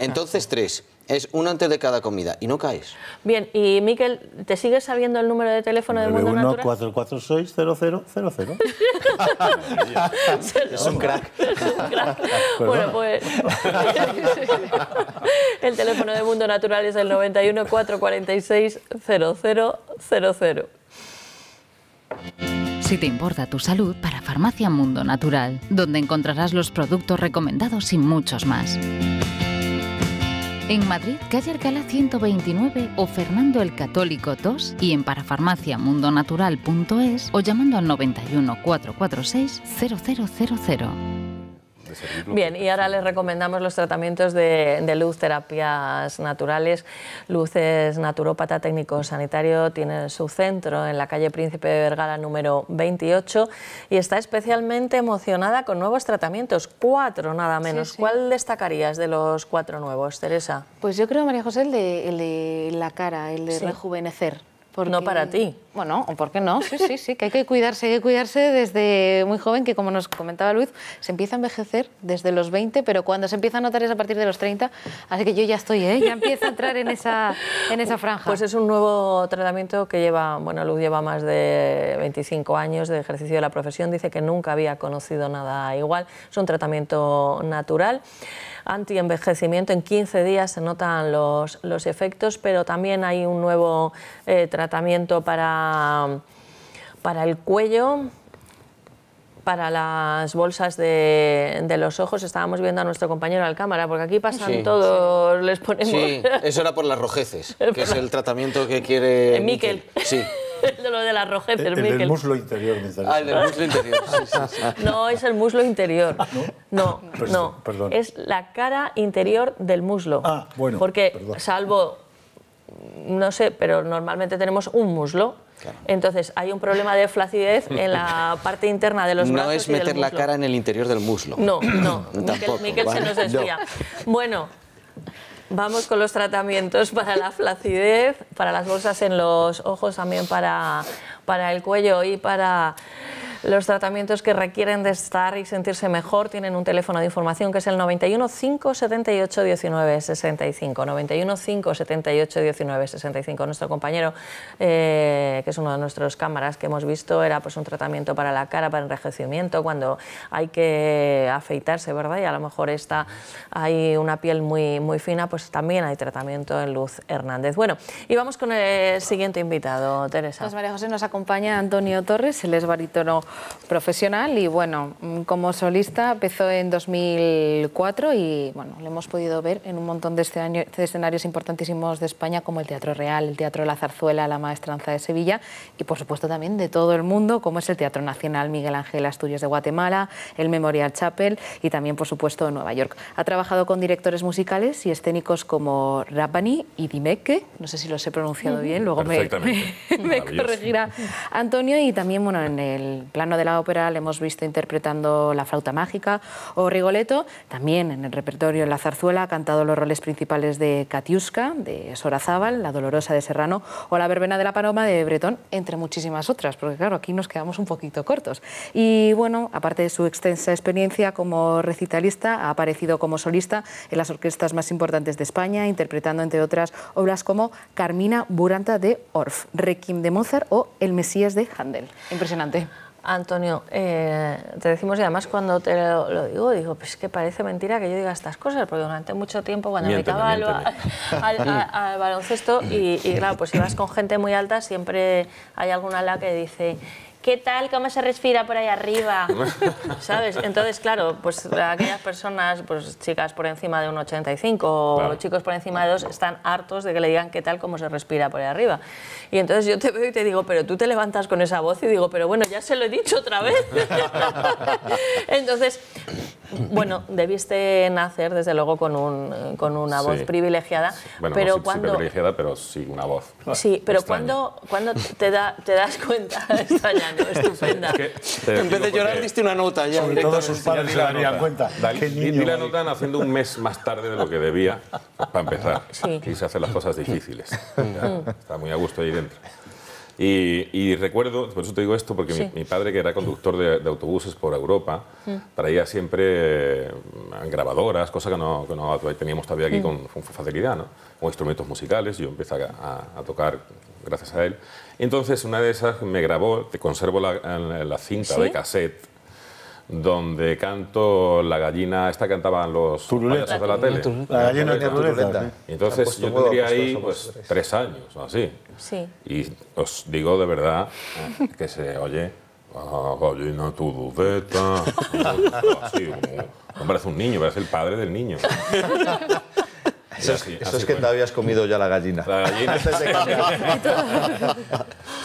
Entonces, tres. Es uno antes de cada comida y no caes. Bien, y Miquel, ¿te sigues sabiendo el número de teléfono de Mundo Natural? 446 0000 es un crack. bueno, pues... el teléfono de Mundo Natural es el 91 si te importa tu salud, para Farmacia Mundo Natural, donde encontrarás los productos recomendados y muchos más. En Madrid, calle Alcalá 129 o Fernando el Católico 2 y en parafarmaciamundonatural.es o llamando al 91 446 0000. Bien, y ahora les recomendamos los tratamientos de, luz, terapias naturales. Luces naturópata técnico sanitario tiene su centro en la calle Príncipe de Vergara número 28 y está especialmente emocionada con nuevos tratamientos, cuatro nada menos. ¿Cuál destacarías de los cuatro nuevos, Teresa? Pues yo creo, María José, el de, la cara, el de rejuvenecer. No para ti. Bueno, por qué no? Sí, sí, sí, que hay que cuidarse, hay que cuidarse desde muy joven, que como nos comentaba Luis, se empieza a envejecer desde los 20, pero cuando se empieza a notar es a partir de los 30, así que yo ya estoy, ¿eh? ya empiezo a entrar en esa, en esa franja. Pues es un nuevo tratamiento que lleva, bueno, Luz lleva más de 25 años de ejercicio de la profesión, dice que nunca había conocido nada igual, es un tratamiento natural, anti-envejecimiento, en 15 días se notan los, los efectos, pero también hay un nuevo eh, tratamiento para para, el cuello, para las bolsas de, los ojos estábamos viendo a nuestro compañero al cámara, porque aquí pasan todos, les ponemos... Sí, eso era por las rojeces, que es el tratamiento que quiere... Miquel. Sí. lo de las rojeces, Miquel. El muslo interior, Ah, el del muslo interior. no, es el muslo interior. Ah, no, no, Perdón. Es la cara interior del muslo. Ah, bueno. Porque, salvo, no sé, pero normalmente tenemos un muslo entonces, hay un problema de flacidez en la parte interna de los no No es meter la cara en el interior del muslo. No, no. Miquel, se nos desvía. Bueno. Vamos con los tratamientos para la flacidez, para las bolsas en los ojos, también para, para el cuello y para los tratamientos que requieren de estar y sentirse mejor tienen un teléfono de información que es el 91 78 19 65. 91 19 65. Nuestro compañero, eh, que es uno de nuestros cámaras que hemos visto, era pues un tratamiento para la cara, para envejecimiento, cuando hay que afeitarse, ¿verdad? Y a lo mejor está, hay una piel muy, muy fina, pues también hay tratamiento en Luz Hernández. Bueno, y vamos con el siguiente invitado, Teresa. Pues María José nos acompaña Antonio Torres, el es barítono profesional y bueno, como solista empezó en 2004 y bueno, lo hemos podido ver en un montón de, escenarios importantísimos de España como el Teatro Real, el Teatro La Zarzuela, la Maestranza de Sevilla y por supuesto también de todo el mundo como es el Teatro Nacional Miguel Ángel Asturias de Guatemala, el Memorial Chapel y también por supuesto Nueva York. Ha trabajado con directores musicales y escénicos como Rapani y Dimeke, no sé si los he pronunciado bien, luego me corregirá Antonio y también bueno, en el plano de la ópera le hemos visto interpretando La flauta mágica o Rigoletto. También en el repertorio en la zarzuela ha cantado los roles principales de Katiuska, de Sorazábal, La dolorosa de Serrano o La verbena de la paloma de Bretón, entre muchísimas otras, porque claro, aquí nos quedamos un poquito cortos. Y bueno, aparte de su extensa experiencia como recitalista, ha aparecido como solista en las orquestas más importantes de España, interpretando entre otras obras como Carmina Buranta de Orff, Requiem de Mozart o El Mesías de Handel. Impresionante. Antonio, eh, te decimos y además cuando te lo, digo, digo, pues es que parece mentira que yo diga estas cosas, porque durante mucho tiempo cuando me al, baloncesto y, y, claro, pues si vas con gente muy alta siempre hay alguna la que dice... ¿qué tal? ¿Cómo se respira por ahí arriba? ¿Sabes? Entonces, claro, pues aquellas personas, pues chicas por encima de 1,85 85, o chicos por encima de dos, están hartos de que le digan qué tal, cómo se respira por ahí arriba. Y entonces yo te veo y te digo, pero tú te levantas con esa voz y digo, pero bueno, ya se lo he dicho otra vez. entonces, bueno, debiste nacer desde luego con, una voz privilegiada, pero no, cuando... privilegiada, pero sí una voz. Sí, pero cuando, cuando te, das te das cuenta, extraña, estupenda. en vez de llorar, diste una nota ya. Sobre todo sus padres se darían cuenta. Di la nota haciendo un mes más tarde de lo que debía, para empezar. quise hacer las cosas difíciles. Está muy a gusto ahí dentro. Y, recuerdo, por eso te digo esto, porque mi, padre, que era conductor de, autobuses por Europa, traía mm. siempre eh, grabadoras, cosas que no, teníamos todavía aquí mm. con, facilidad, ¿no? o instrumentos musicales. Yo empecé a tocar gracias a él. Entonces, una de esas me grabó, te conservo la, cinta de cassette, donde canto La gallina, esta cantaban los payasos de la tele. La gallina turuleta. Entonces, yo tendría ahí pues, tres años o así. Sí. Y os digo de verdad eh, que se oye... Ah, gallina turuleta. parece un niño, parece el padre del niño. Eso, es, que te habías comido ya la gallina. La gallina.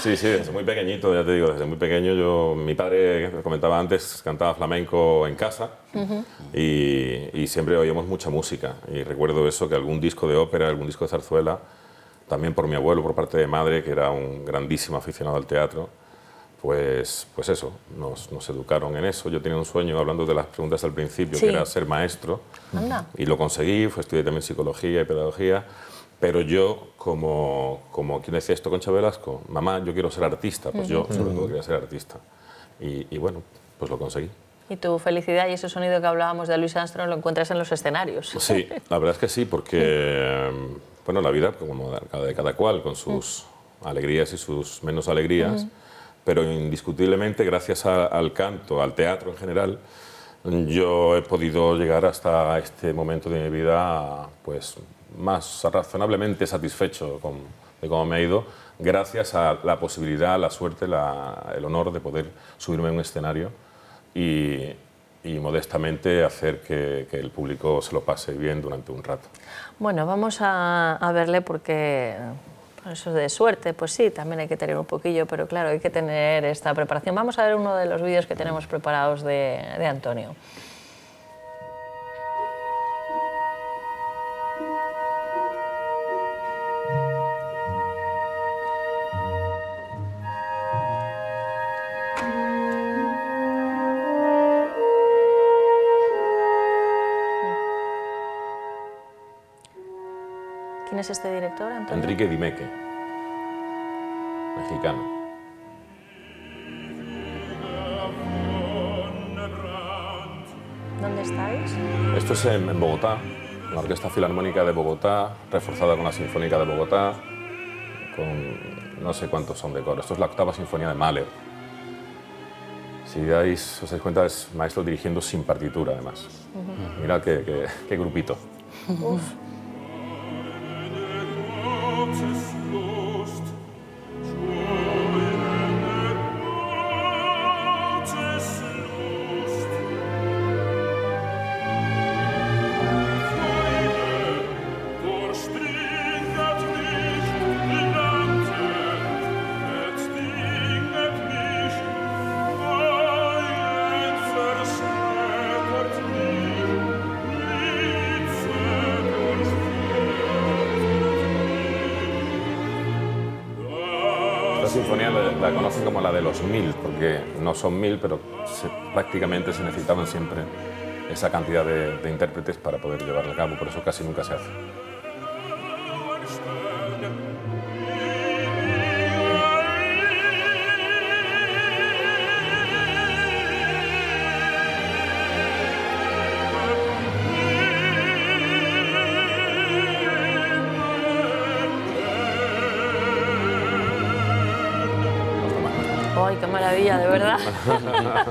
sí, sí, desde muy pequeñito, ya te digo, desde muy pequeño yo, mi padre, comentaba antes, cantaba flamenco en casa y, siempre oíamos mucha música. Y recuerdo eso, que algún disco de ópera, algún disco de zarzuela, también por mi abuelo, por parte de madre, que era un grandísimo aficionado al teatro, pues, pues eso, nos, educaron en eso. Yo tenía un sueño, hablando de las preguntas al principio, que era ser maestro, y lo conseguí, fue estudié también psicología y pedagogía, pero yo, como, como quien decía esto con Velasco, mamá, yo quiero ser artista, pues yo sobre todo quería ser artista. Y, y, bueno, pues lo conseguí. Y tu felicidad y ese sonido que hablábamos de Luis Armstrong lo encuentras en los escenarios. Pues sí, la verdad es que sí, porque, em, bueno, la vida, como de cada cual, con sus mm. alegrías y sus menos alegrías, pero indiscutiblemente gracias al canto, al teatro en general, yo he podido llegar hasta este momento de mi vida pues más razonablemente satisfecho con, de cómo me ha ido, gracias a la posibilidad, la suerte, el honor de poder subirme a un escenario y, modestamente hacer que, el público se lo pase bien durante un rato. Bueno, vamos a, a verle porque eso de suerte, pues sí, también hay que tener un poquillo, pero claro, hay que tener esta preparación. Vamos a ver uno de los vídeos que tenemos preparados de, de Antonio. es este director, Enrique Dimeque, mexicano. ¿Dónde estáis? Esto es en, Bogotá, la Orquesta Filarmónica de Bogotá, reforzada con la Sinfónica de Bogotá, con no sé cuántos son de coro. Esto es la octava sinfonía de Mahler. Si dais, os dais cuenta, es maestro dirigiendo sin partitura, además. ¡Mira qué, grupito. son mil, pero prácticamente se necesitaban siempre esa cantidad de, de intérpretes para poder llevarla a cabo, por eso casi nunca se hace. ¡Ay, qué maravilla, de verdad!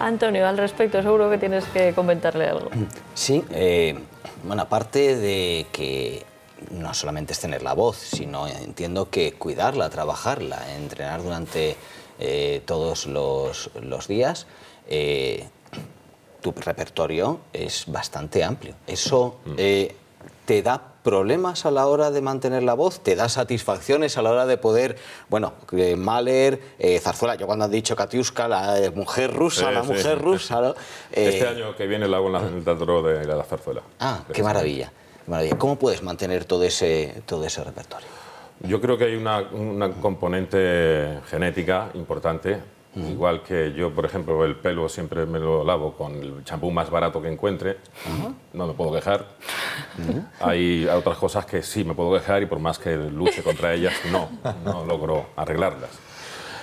Antonio, al respecto, seguro que tienes que comentarle algo. Sí, eh, bueno, aparte de que no solamente es tener la voz, sino entiendo que cuidarla, trabajarla, entrenar durante eh, todos los, días, eh, tu repertorio es bastante amplio. Eso mm. te da problemas a la hora de mantener la voz? ¿Te da satisfacciones a la hora de poder, bueno, Mahler, eh, Zarzuela, yo cuando han dicho Katiuska, la eh, mujer rusa, la mujer rusa... Eh, este año que viene la hago en de la Zarzuela. Ah, qué maravilla, ¿Cómo puedes mantener todo ese, todo ese repertorio? Yo creo que hay una, una componente genética importante Igual que yo, por ejemplo, el pelo siempre me lo lavo con el champú más barato que encuentre, no me puedo quejar. Hay otras cosas que sí me puedo quejar y por más que luche contra ellas, no, no logro arreglarlas.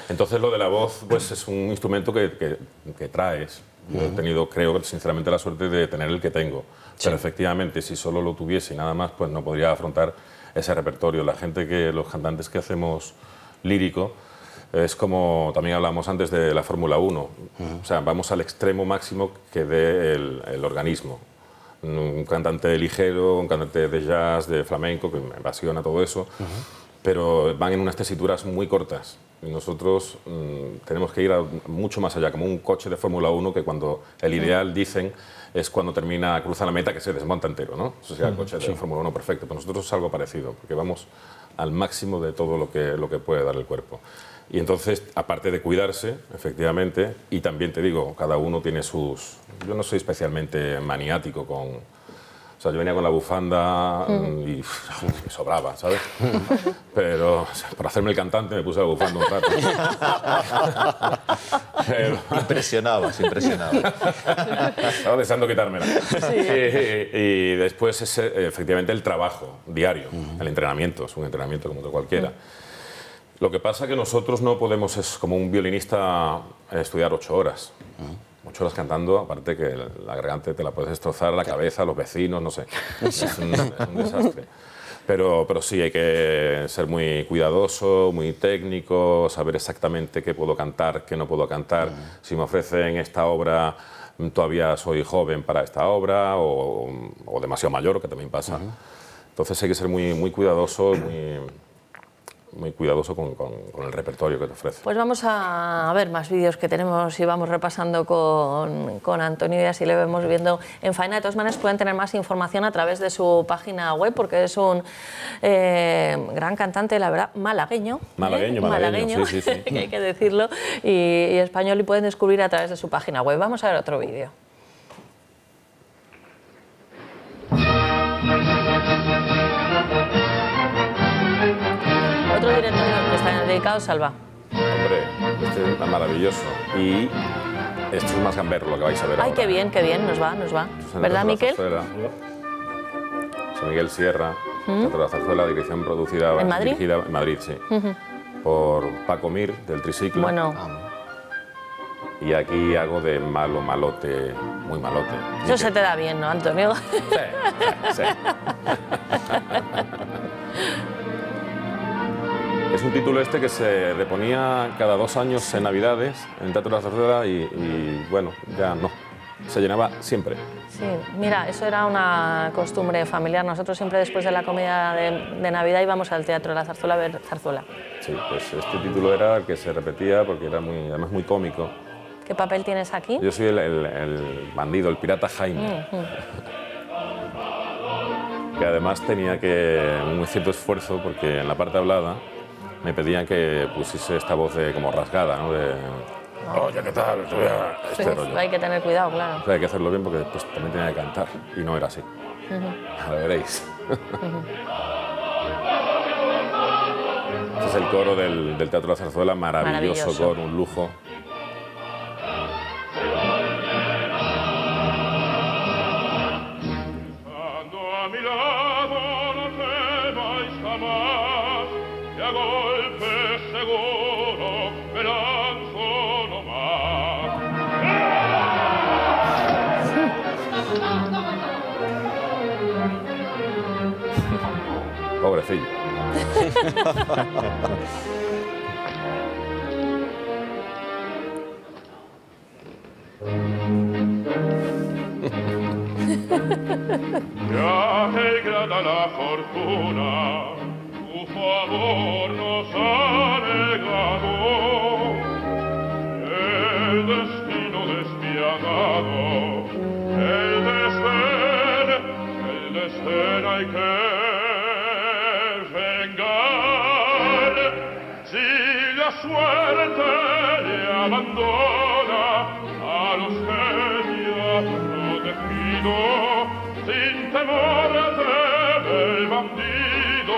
Entonces lo de la voz pues es un instrumento que, que, traes. he tenido, creo, sinceramente la suerte de tener el que tengo. Pero efectivamente, si solo lo tuviese y nada más, pues no podría afrontar ese repertorio. La gente que, los cantantes que hacemos lírico, es como también hablábamos antes de la Fórmula 1, o sea, vamos al extremo máximo que dé el, organismo. Un cantante ligero, un cantante de jazz, de flamenco, que me apasiona todo eso, pero van en unas tesituras muy cortas. Y nosotros mm, tenemos que ir mucho más allá, como un coche de Fórmula 1 que cuando el ideal, dicen, es cuando termina, cruza la meta que se desmonta entero, ¿no? Eso sería el coche de Fórmula 1 perfecto. pero pues nosotros es algo parecido, porque vamos al máximo de todo lo que, lo que puede dar el cuerpo. Y entonces, aparte de cuidarse, efectivamente, y también te digo, cada uno tiene sus... Yo no soy especialmente maniático con... O sea, yo venía con la bufanda y sobraba, ¿sabes? Pero Por para hacerme el cantante me puse la bufanda un rato. Pero... Impresionabas, impresionabas. Estaba deseando quitármela. Y, después es efectivamente el trabajo diario, el entrenamiento, es un entrenamiento como de cualquiera. Lo que pasa es que nosotros no podemos, es como un violinista, eh, estudiar ocho horas. Ocho horas cantando, aparte que la garganta te la puedes destrozar, la cabeza, los vecinos, no sé. es, un, desastre. Pero, pero, sí, hay que ser muy cuidadoso, muy técnico, saber exactamente qué puedo cantar, qué no puedo cantar. Si me ofrecen esta obra, todavía soy joven para esta obra o, demasiado mayor, que también pasa. Entonces hay que ser muy, muy cuidadoso, muy muy cuidadoso con, el repertorio que te ofrece. Pues vamos a ver más vídeos que tenemos y vamos repasando con, con Antonio y así le vemos viendo en faena. De todas maneras pueden tener más información a través de su página web porque es un eh, gran cantante, la verdad, malagueño. ¿eh? Malagueño, malagueño, que hay que decirlo, y español y pueden descubrir a través de su página web. Vamos a ver otro vídeo. lo que está dedicado Salva. Hombre, este es maravilloso. Y esto es más gamberro lo que vais a ver Ay, qué bien, qué bien, nos va, nos va. ¿Verdad, Miquel? Miguel Sierra, ¿Mm? de la dirección producida... ¿En Madrid? Dirigida, en Madrid, sí. Por Paco Mir, del Triciclo. Bueno. y aquí hago de malo, malote, muy malote. Eso se te da bien, ¿no, Antonio? sí, sí. un título este que se reponía cada dos años en Navidades, en Teatro de la Zarzuela y, bueno, ya no. Se llenaba siempre. Sí, mira, eso era una costumbre familiar. Nosotros siempre después de la comida de, Navidad íbamos al teatro, de la zarzuela a ver zarzuela. Sí, pues este título era el que se repetía porque era muy, además muy cómico. ¿Qué papel tienes aquí? Yo soy el, el, bandido, el pirata Jaime. Mm, mm. que además tenía que un cierto esfuerzo porque en la parte hablada me pedían que pusiese esta voz de, como rasgada, ¿no? De, Oye, oh, ¿qué tal? Este Hay que tener cuidado, claro. hay que hacerlo bien porque también tenía que cantar y no era así. ...lo veréis. este es el coro del, Teatro de la Zarzuela, maravilloso, con un lujo. Ya te la fortuna, tu favor nos ha negado. El destino despiadado, este el desdén, el desdén hay que suerte le abandona a los genios protegido sin temor el bandido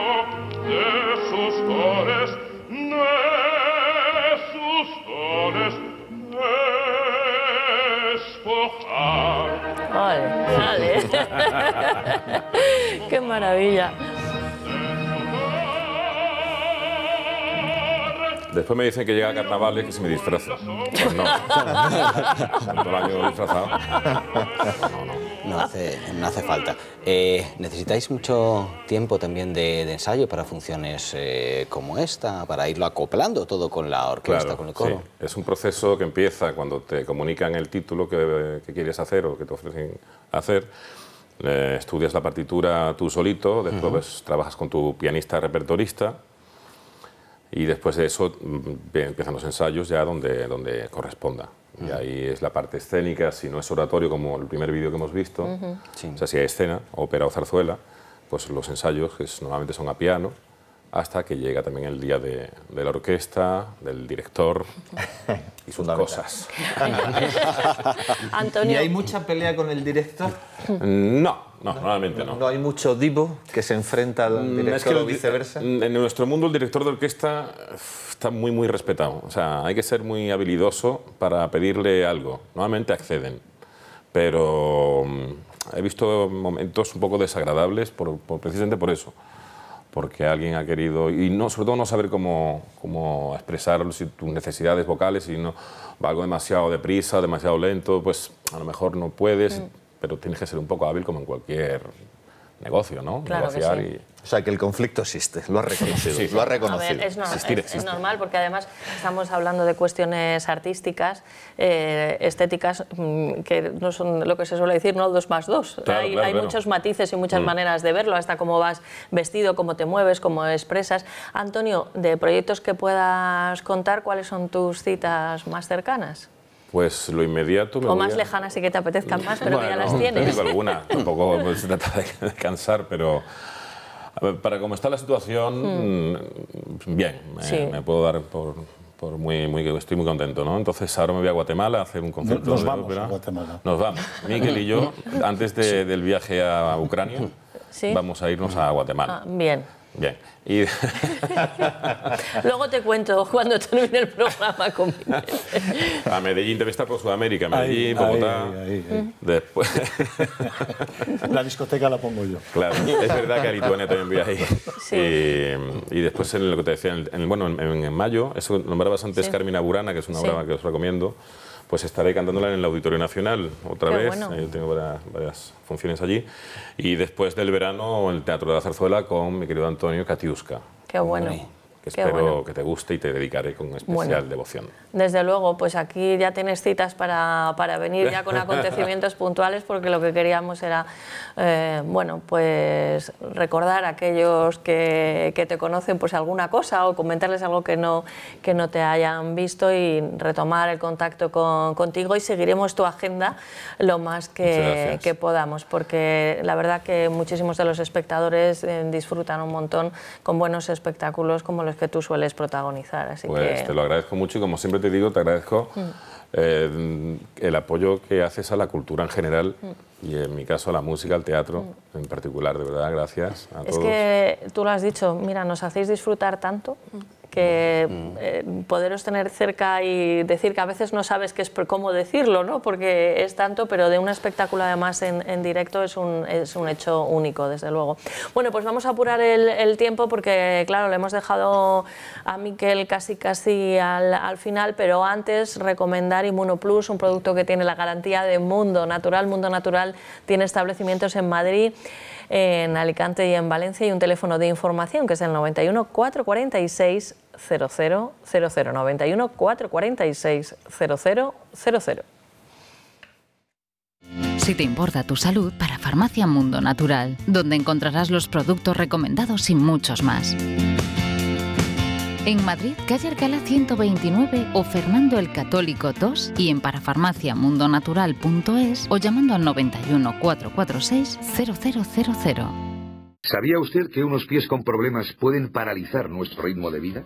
de sus cores de sus cores despojar. ¡Ay, sale. Qué maravilla. Después me dicen que llega a carnaval y que se me disfraza. Pues no. Todo el año disfrazado. No, no. No hace, no hace falta. Eh, ¿Necesitáis mucho tiempo también de, ensayo para funciones eh, como esta, para irlo acoplando todo con la orquesta, con el coro? Sí. Es un proceso que empieza cuando te comunican el título que, quieres hacer o que te ofrecen hacer. Eh, estudias la partitura tú solito, después pues, trabajas con tu pianista repertorista y después de eso mm, empiezan los ensayos ya donde, donde corresponda. Y ahí es la parte escénica, si no es oratorio como el primer vídeo que hemos visto, o sea, si hay escena, ópera o zarzuela, pues los ensayos que normalmente son a piano, hasta que llega también el día de, la orquesta, del director y sus cosas. ¿Y hay mucha pelea con el director? No, no, normalmente no. No hay mucho divo que se enfrenta al mm, director o viceversa. Mm, en nuestro mundo el director de orquesta está muy, muy respetado. O sea, hay que ser muy habilidoso para pedirle algo. Normalmente acceden, pero mm, he visto momentos un poco desagradables por, precisamente por eso. Porque alguien ha querido, y no, sobre todo no saber cómo, cómo expresar tus necesidades vocales, y no, algo demasiado deprisa, demasiado lento, pues a lo mejor no puedes pero tienes que ser un poco hábil como en cualquier negocio, ¿no? Negociar que O sea, que el conflicto existe, lo ha reconocido. sí, lo ha reconocido. es, normal porque además estamos hablando de cuestiones artísticas, eh, estéticas, mm, que no son lo que se suele decir, no dos más dos. hay, muchos matices y muchas mm. maneras de verlo, hasta cómo vas vestido, cómo te mueves, cómo expresas. Antonio, de proyectos que puedas contar, ¿cuáles son tus citas más cercanas? Pues lo inmediato... o más lejana lejanas y que te apetezcan más, pero que ya las tienes. alguna, tampoco se trata de cansar, pero... para cómo está la situación, hmm. bien, eh, me puedo dar por, por muy, muy, estoy muy contento, ¿no? Entonces ahora me voy a Guatemala a hacer un concierto. Nos vamos a Guatemala. Nos vamos. Miguel y yo, antes del viaje a Ucrania, vamos a irnos a Guatemala. Ah, bien. Bien. Luego te cuento cuando termine el programa con A Medellín debe estar por Sudamérica, Medellín, Bogotá. Después. la discoteca la pongo yo. Claro, es verdad que a Lituania también voy ahí. Sí. Y, después en lo que te decía, bueno, en, mayo, eso nombrabas antes Carmina Burana, que es una obra que os recomiendo pues estaré cantándola en el Auditorio Nacional otra vez. Eh, tengo varias, funciones allí. Y después del verano, el Teatro de la Zarzuela con mi querido Antonio Katiuska. Qué bueno que espero que te guste y te dedicaré con especial devoción. Desde luego, pues aquí ya tienes citas para, venir ya con acontecimientos puntuales, porque lo que queríamos era, eh, bueno, pues recordar a aquellos que, te conocen pues alguna cosa o comentarles algo que no, que no te hayan visto y retomar el contacto contigo y seguiremos tu agenda lo más que, podamos, porque la verdad que muchísimos de los espectadores eh, disfrutan un montón con buenos espectáculos como los que tú sueles protagonizar. Así pues te lo agradezco mucho y como siempre te digo, te agradezco mm. eh, el apoyo que haces a la cultura en general mm. y en mi caso a la música, al teatro mm. en particular. De verdad, gracias a todos. Es que tú lo has dicho, mira, nos hacéis disfrutar tanto que mm. eh, poderos tener cerca y decir que a veces no sabes qué es, cómo decirlo, ¿no? porque es tanto, pero de un espectáculo además en, en directo es un, es un, hecho único, desde luego. Bueno, pues vamos a apurar el, tiempo porque, claro, le hemos dejado a Miquel casi casi al, final, pero antes recomendar Inmuno Plus, un producto que tiene la garantía de Mundo Natural. Mundo Natural tiene establecimientos en Madrid en Alicante y en Valencia y un teléfono de información que es el 91 446 446 Si te importa tu salud, para Farmacia Mundo Natural, donde encontrarás los productos recomendados y muchos más. En Madrid, calle Alcalá 129 o Fernando el Católico 2 y en parafarmaciamundonatural.es o llamando al 91 446 0000. ¿Sabía usted que unos pies con problemas pueden paralizar nuestro ritmo de vida?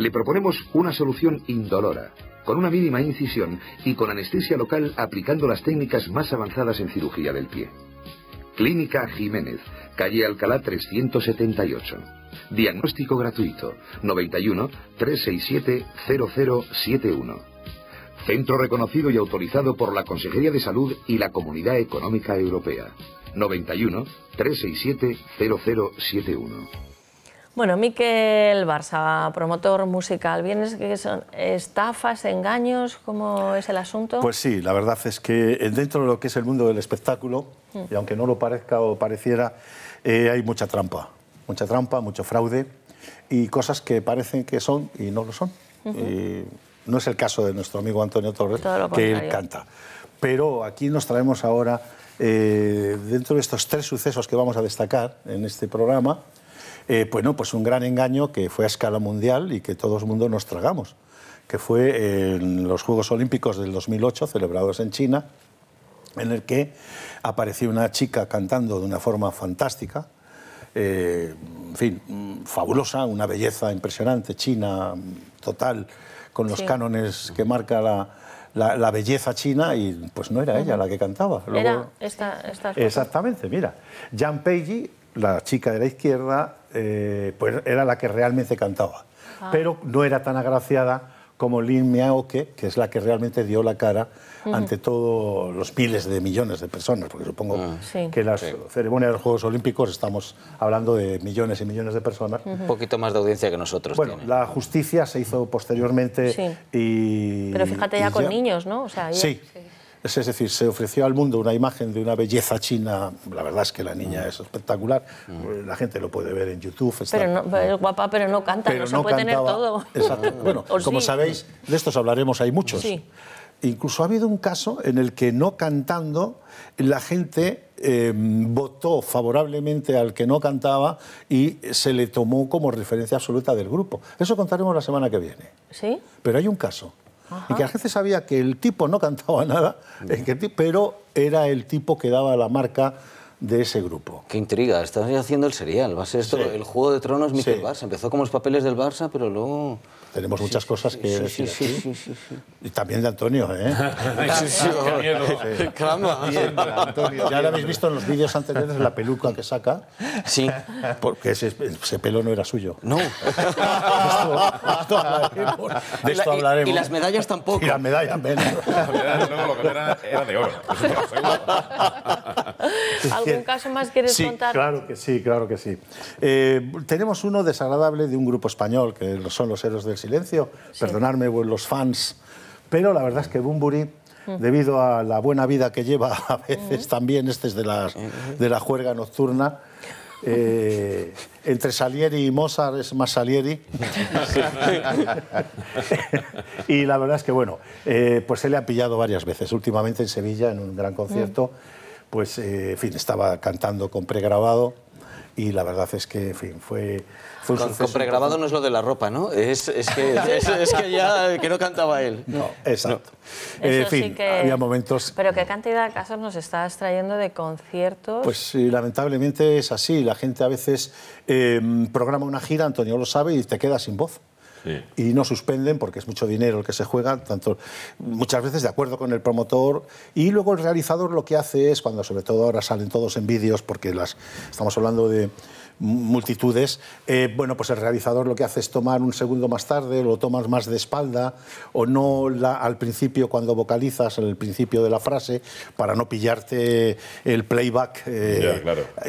Le proponemos una solución indolora, con una mínima incisión y con anestesia local aplicando las técnicas más avanzadas en cirugía del pie. Clínica Jiménez, calle Alcalá 378. Diagnóstico gratuito 91 367 0071. Centro reconocido y autorizado por la Consejería de Salud y la Comunidad Económica Europea. 91 367 0071. Bueno, Miquel Barça, promotor musical, ¿vienes que son estafas, engaños? ¿Cómo es el asunto? Pues sí, la verdad es que eh, dentro de lo que es el mundo del espectáculo, mm. y aunque no lo parezca o pareciera, eh, hay mucha trampa, mucha trampa, mucho fraude y cosas que parecen que son y no lo son. Eh, no es el caso de nuestro amigo Antonio Torres, que él canta. Pero aquí nos traemos ahora, dentro de estos tres sucesos que vamos a destacar en este programa, pues eh, no, pues un gran engaño que fue a escala mundial y que todos el mundo nos tragamos, que fue en los Juegos Olímpicos del 2008, celebrados en China, en el que apareció una chica cantando de una forma fantástica, eh, en fin, fabulosa, una belleza impresionante, china, total, con los cánones que marca la, belleza china y pues no era ella la que cantaba. era esta, esta Exactamente, mira. Jan Peiji, la chica de la izquierda, eh, pues era la que realmente cantaba. Ah. Pero no era tan agraciada como Lin Miaoke, que es la que realmente dio la cara ante todos los piles de millones de personas, porque supongo ah, que las ceremonias de los Juegos Olímpicos estamos hablando de millones y millones de personas. Un poquito más de audiencia que nosotros. Bueno, la justicia se hizo posteriormente y... Pero fíjate ya, con niños, ¿no? sí. Es, decir, se ofreció al mundo una imagen de una belleza china. La verdad es que la niña es espectacular. Mm. La gente lo puede ver en YouTube. etc. pero es guapa, pero no canta, no se puede tener todo. Exacto. Bueno, pues como sabéis, de estos hablaremos, hay muchos. Incluso ha habido un caso en el que no cantando la gente em, votó favorablemente al que no cantaba y se le tomó como referencia absoluta del grupo. Eso contaremos la semana que viene. ¿Sí? Pero hay un caso y que la gente sabía que el tipo no cantaba nada, pero era el tipo que daba la marca de ese grupo. Qué intriga, estás haciendo el serial. Va a ser esto, el juego de tronos Mikel Barça. Empezó como los papeles del Barça, pero luego. Tenemos muchas cosas que decir. sí, Y también de Antonio, ¿eh? Antonio. Ya lo habéis visto en los vídeos anteriores la peluca que saca. Sí. Porque ese, pelo no era suyo. No. esto, hablaremos. Y, las medallas tampoco. Y las medallas menos. lo que era de oro. ¿Algún caso más quieres contar? Claro que sí, claro que sí. Eh, tenemos uno desagradable de un grupo español, que son los Héroes del Silencio, Perdonarme perdonadme los fans, pero la verdad es que Bumburi mm. debido a la buena vida que lleva a veces mm. también, este es de la, de la juerga nocturna. Eh, entre Salieri y Mozart es más Salieri. y la verdad es que, bueno, eh, pues se le ha pillado varias veces. Últimamente en Sevilla, en un gran concierto, mm pues, eh, fin, estaba cantando con pregrabado y la verdad es que, en fin, fue, con, pregrabado no es lo de la ropa, ¿no? Es, que, que, ya que no cantaba él. No, exacto. Eh, en fin, que... había momentos... Pero qué cantidad de casos nos estás trayendo de conciertos. Pues lamentablemente es así. La gente a veces eh, programa una gira, Antonio lo sabe, y te queda sin voz y no suspenden porque es mucho dinero el que se juega, tanto, muchas veces de acuerdo con el promotor. Y luego el realizador lo que hace es, cuando sobre todo ahora salen todos en vídeos, porque las, estamos hablando de multitudes, eh, bueno, pues el realizador lo que hace es tomar un segundo más tarde, lo tomas más de espalda, o no al principio cuando vocalizas, ...el principio de la frase, para no pillarte el playback eh,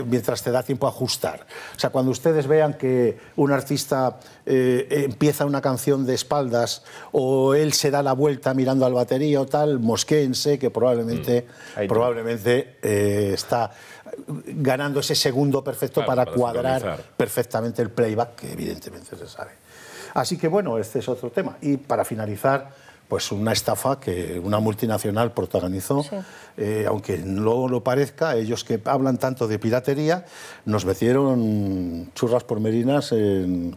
mientras te da tiempo a ajustar. O sea, cuando ustedes vean que un artista eh, empieza una canción de espaldas o él se da la vuelta mirando al batería o tal, Mosquense, que probablemente, mm, probablemente eh, está ganando ese segundo perfecto para, cuadrar perfectamente el playback, que evidentemente se sabe. Así que bueno, este es otro tema. Y para finalizar pues una estafa que una multinacional protagonizó. Eh, aunque no lo parezca, ellos que hablan tanto de piratería, nos metieron churras por merinas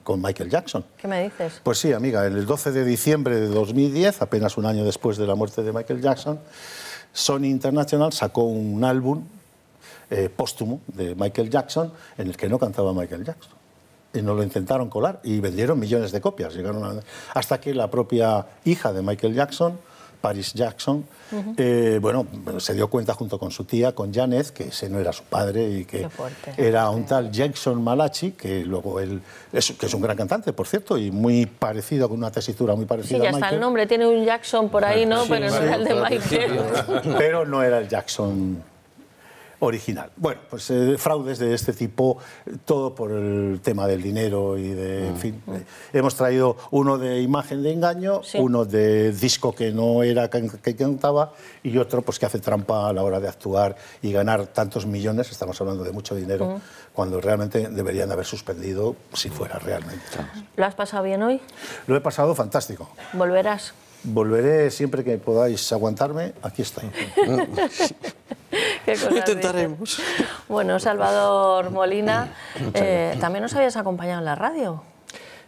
con Michael Jackson. ¿Qué me dices? Pues sí, amiga, el 12 de diciembre de 2010, apenas un año después de la muerte de Michael Jackson, Sony International sacó un álbum eh, póstumo de Michael Jackson en el que no cantaba Michael Jackson y no lo intentaron colar y vendieron millones de copias. Llegaron hasta que la propia hija de Michael Jackson, Paris Jackson, eh, bueno, se dio cuenta junto con su tía, con Janet, que ese no era su padre y que era un tal Jackson Malachi, que luego él, es, que es un gran cantante, por cierto, y muy parecido, con una tesitura muy parecida sí, ya Está el nombre tiene un Jackson por ahí, ¿no? pero no era el de Michael. Pero no era el Jackson original. Bueno, pues eh, fraudes de este tipo, todo por el tema del dinero y de, en mm. fin, eh, hemos traído uno de imagen de engaño, uno de disco que no era que, cantaba y otro pues que hace trampa a la hora de actuar y ganar tantos millones, estamos hablando de mucho dinero, mm. cuando realmente deberían haber suspendido si fuera realmente. ¿Lo has pasado bien hoy? Lo he pasado fantástico. ¿Volverás? Volveré siempre que podáis aguantarme, aquí estoy. Lo intentaremos. Bueno, Salvador Molina, eh, también nos habías acompañado en la radio.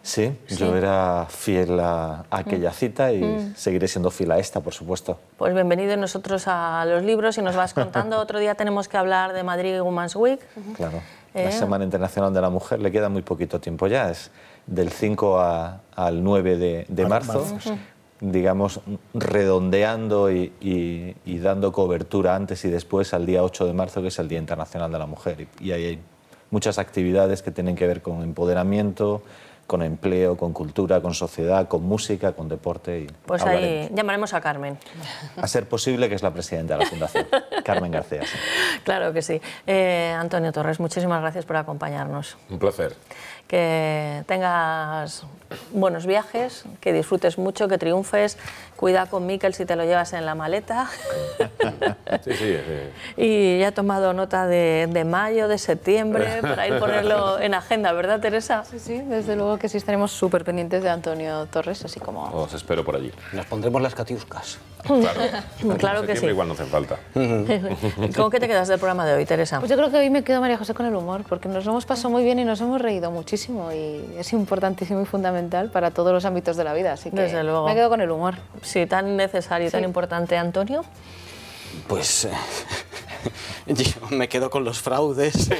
Sí, yo era fiel a, aquella mm. cita y mm. seguiré siendo fiel a esta, por supuesto. Pues bienvenido nosotros a los libros y nos vas contando. Otro día tenemos que hablar de Madrid Women's Week. Claro, la eh. Semana Internacional de la Mujer le queda muy poquito tiempo ya, es del 5 al 9 de, marzo digamos, redondeando y, dando cobertura antes y después al día 8 de marzo, que es el Día Internacional de la Mujer. Y, ahí hay muchas actividades que tienen que ver con empoderamiento, con empleo, con cultura, con sociedad, con música, con deporte. Y pues ahí llamaremos a Carmen. A ser posible que es la presidenta de la Fundación, Carmen García. Claro que sí. Eh, Antonio Torres, muchísimas gracias por acompañarnos. Un placer. Que tengas buenos viajes, que disfrutes mucho, que triunfes. Cuida con Miquel si te lo llevas en la maleta. Sí, sí, Y ya he tomado nota de, mayo, de septiembre, para ir ponerlo en agenda, ¿verdad, Teresa? Sí, sí, desde luego que sí estaremos súper pendientes de Antonio Torres, así como... Os espero por allí. Nos pondremos las catiuscas. Claro, claro que sí. igual no hacen falta. ¿Cómo que te quedas del programa de hoy, Teresa? Pues yo creo que hoy me quedo, María José, con el humor, porque nos hemos pasado muy bien y nos hemos reído muchísimo y es importantísimo y fundamental para todos los ámbitos de la vida, así que me quedo con el humor. Sí, tan necesario y tan importante, Antonio. Pues eh, me quedo con los fraudes.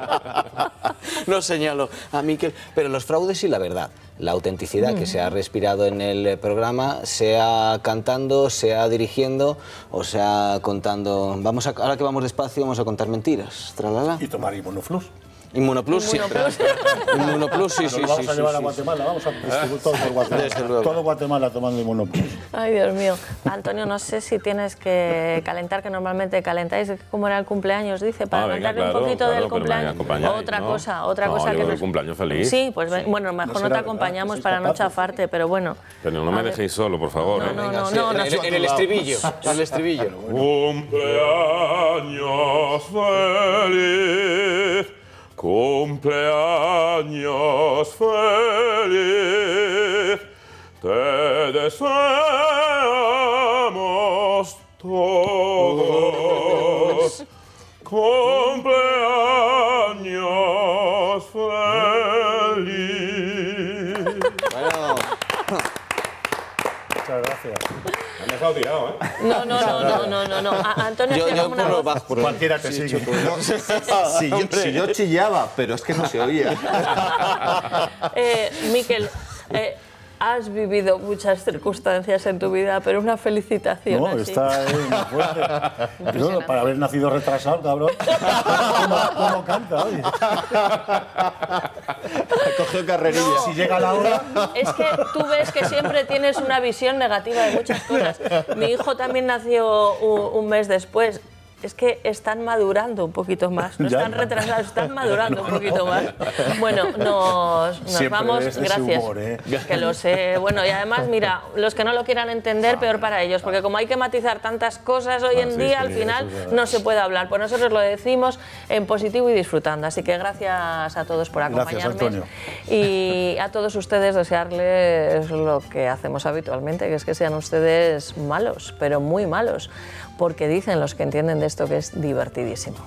no señalo a que... pero los fraudes y la verdad. La autenticidad que mm. se ha respirado en el eh, programa, sea cantando, sea dirigiendo o sea contando. Vamos ahora que vamos despacio, vamos a contar mentiras. Y tomar ibuproflus. Inmunoplus, siempre. Inmunoplus, sí, sí, sí. vamos a llevar a Guatemala, vamos a distribuir todo Guatemala. Todo Guatemala tomando Inmunoplus. Ay, Dios mío. Antonio, no sé si tienes que calentar, que normalmente calentáis, como era el cumpleaños, dice, para ah, un poquito del cumpleaños. Otra cosa, otra cosa que... cumpleaños feliz. Sí, pues bueno, mejor no, te acompañamos para no chafarte, pero bueno. Pero no me dejéis solo, por favor. No, ¿eh? no, no. En el estribillo, en el estribillo. Cumpleaños feliz. cumpleaños feliz, te deseamos todos. ¿eh? no No, no, no, no, no, no. Antonio yo, una Cualquiera que sigue. Si yo, chillaba, pero es que no se oía. eh, Miquel, eh, has vivido muchas circunstancias en tu vida, pero una felicitación. No, está muy fuerte. para haber nacido retrasado, cabrón. ¿Cómo, canta, hoy... Cogió carrerilla. si llega la hora. Es que tú ves que siempre tienes una visión negativa de muchas cosas. Mi hijo también nació un mes después es que están madurando un poquito más, no están retrasados, están madurando un poquito más. Bueno, nos, vamos, gracias. ¿eh? Que lo sé. Bueno, y además, mira, los que no lo quieran entender, ah, peor para ellos, porque como hay que matizar tantas cosas hoy ah, en día, al final no se puede hablar. Pues nosotros lo decimos en positivo y disfrutando. Así que gracias a todos por acompañarme. Gracias, y a todos ustedes desearles lo que hacemos habitualmente, que es que sean ustedes malos, pero muy malos porque dicen los que entienden de esto que es divertidísimo.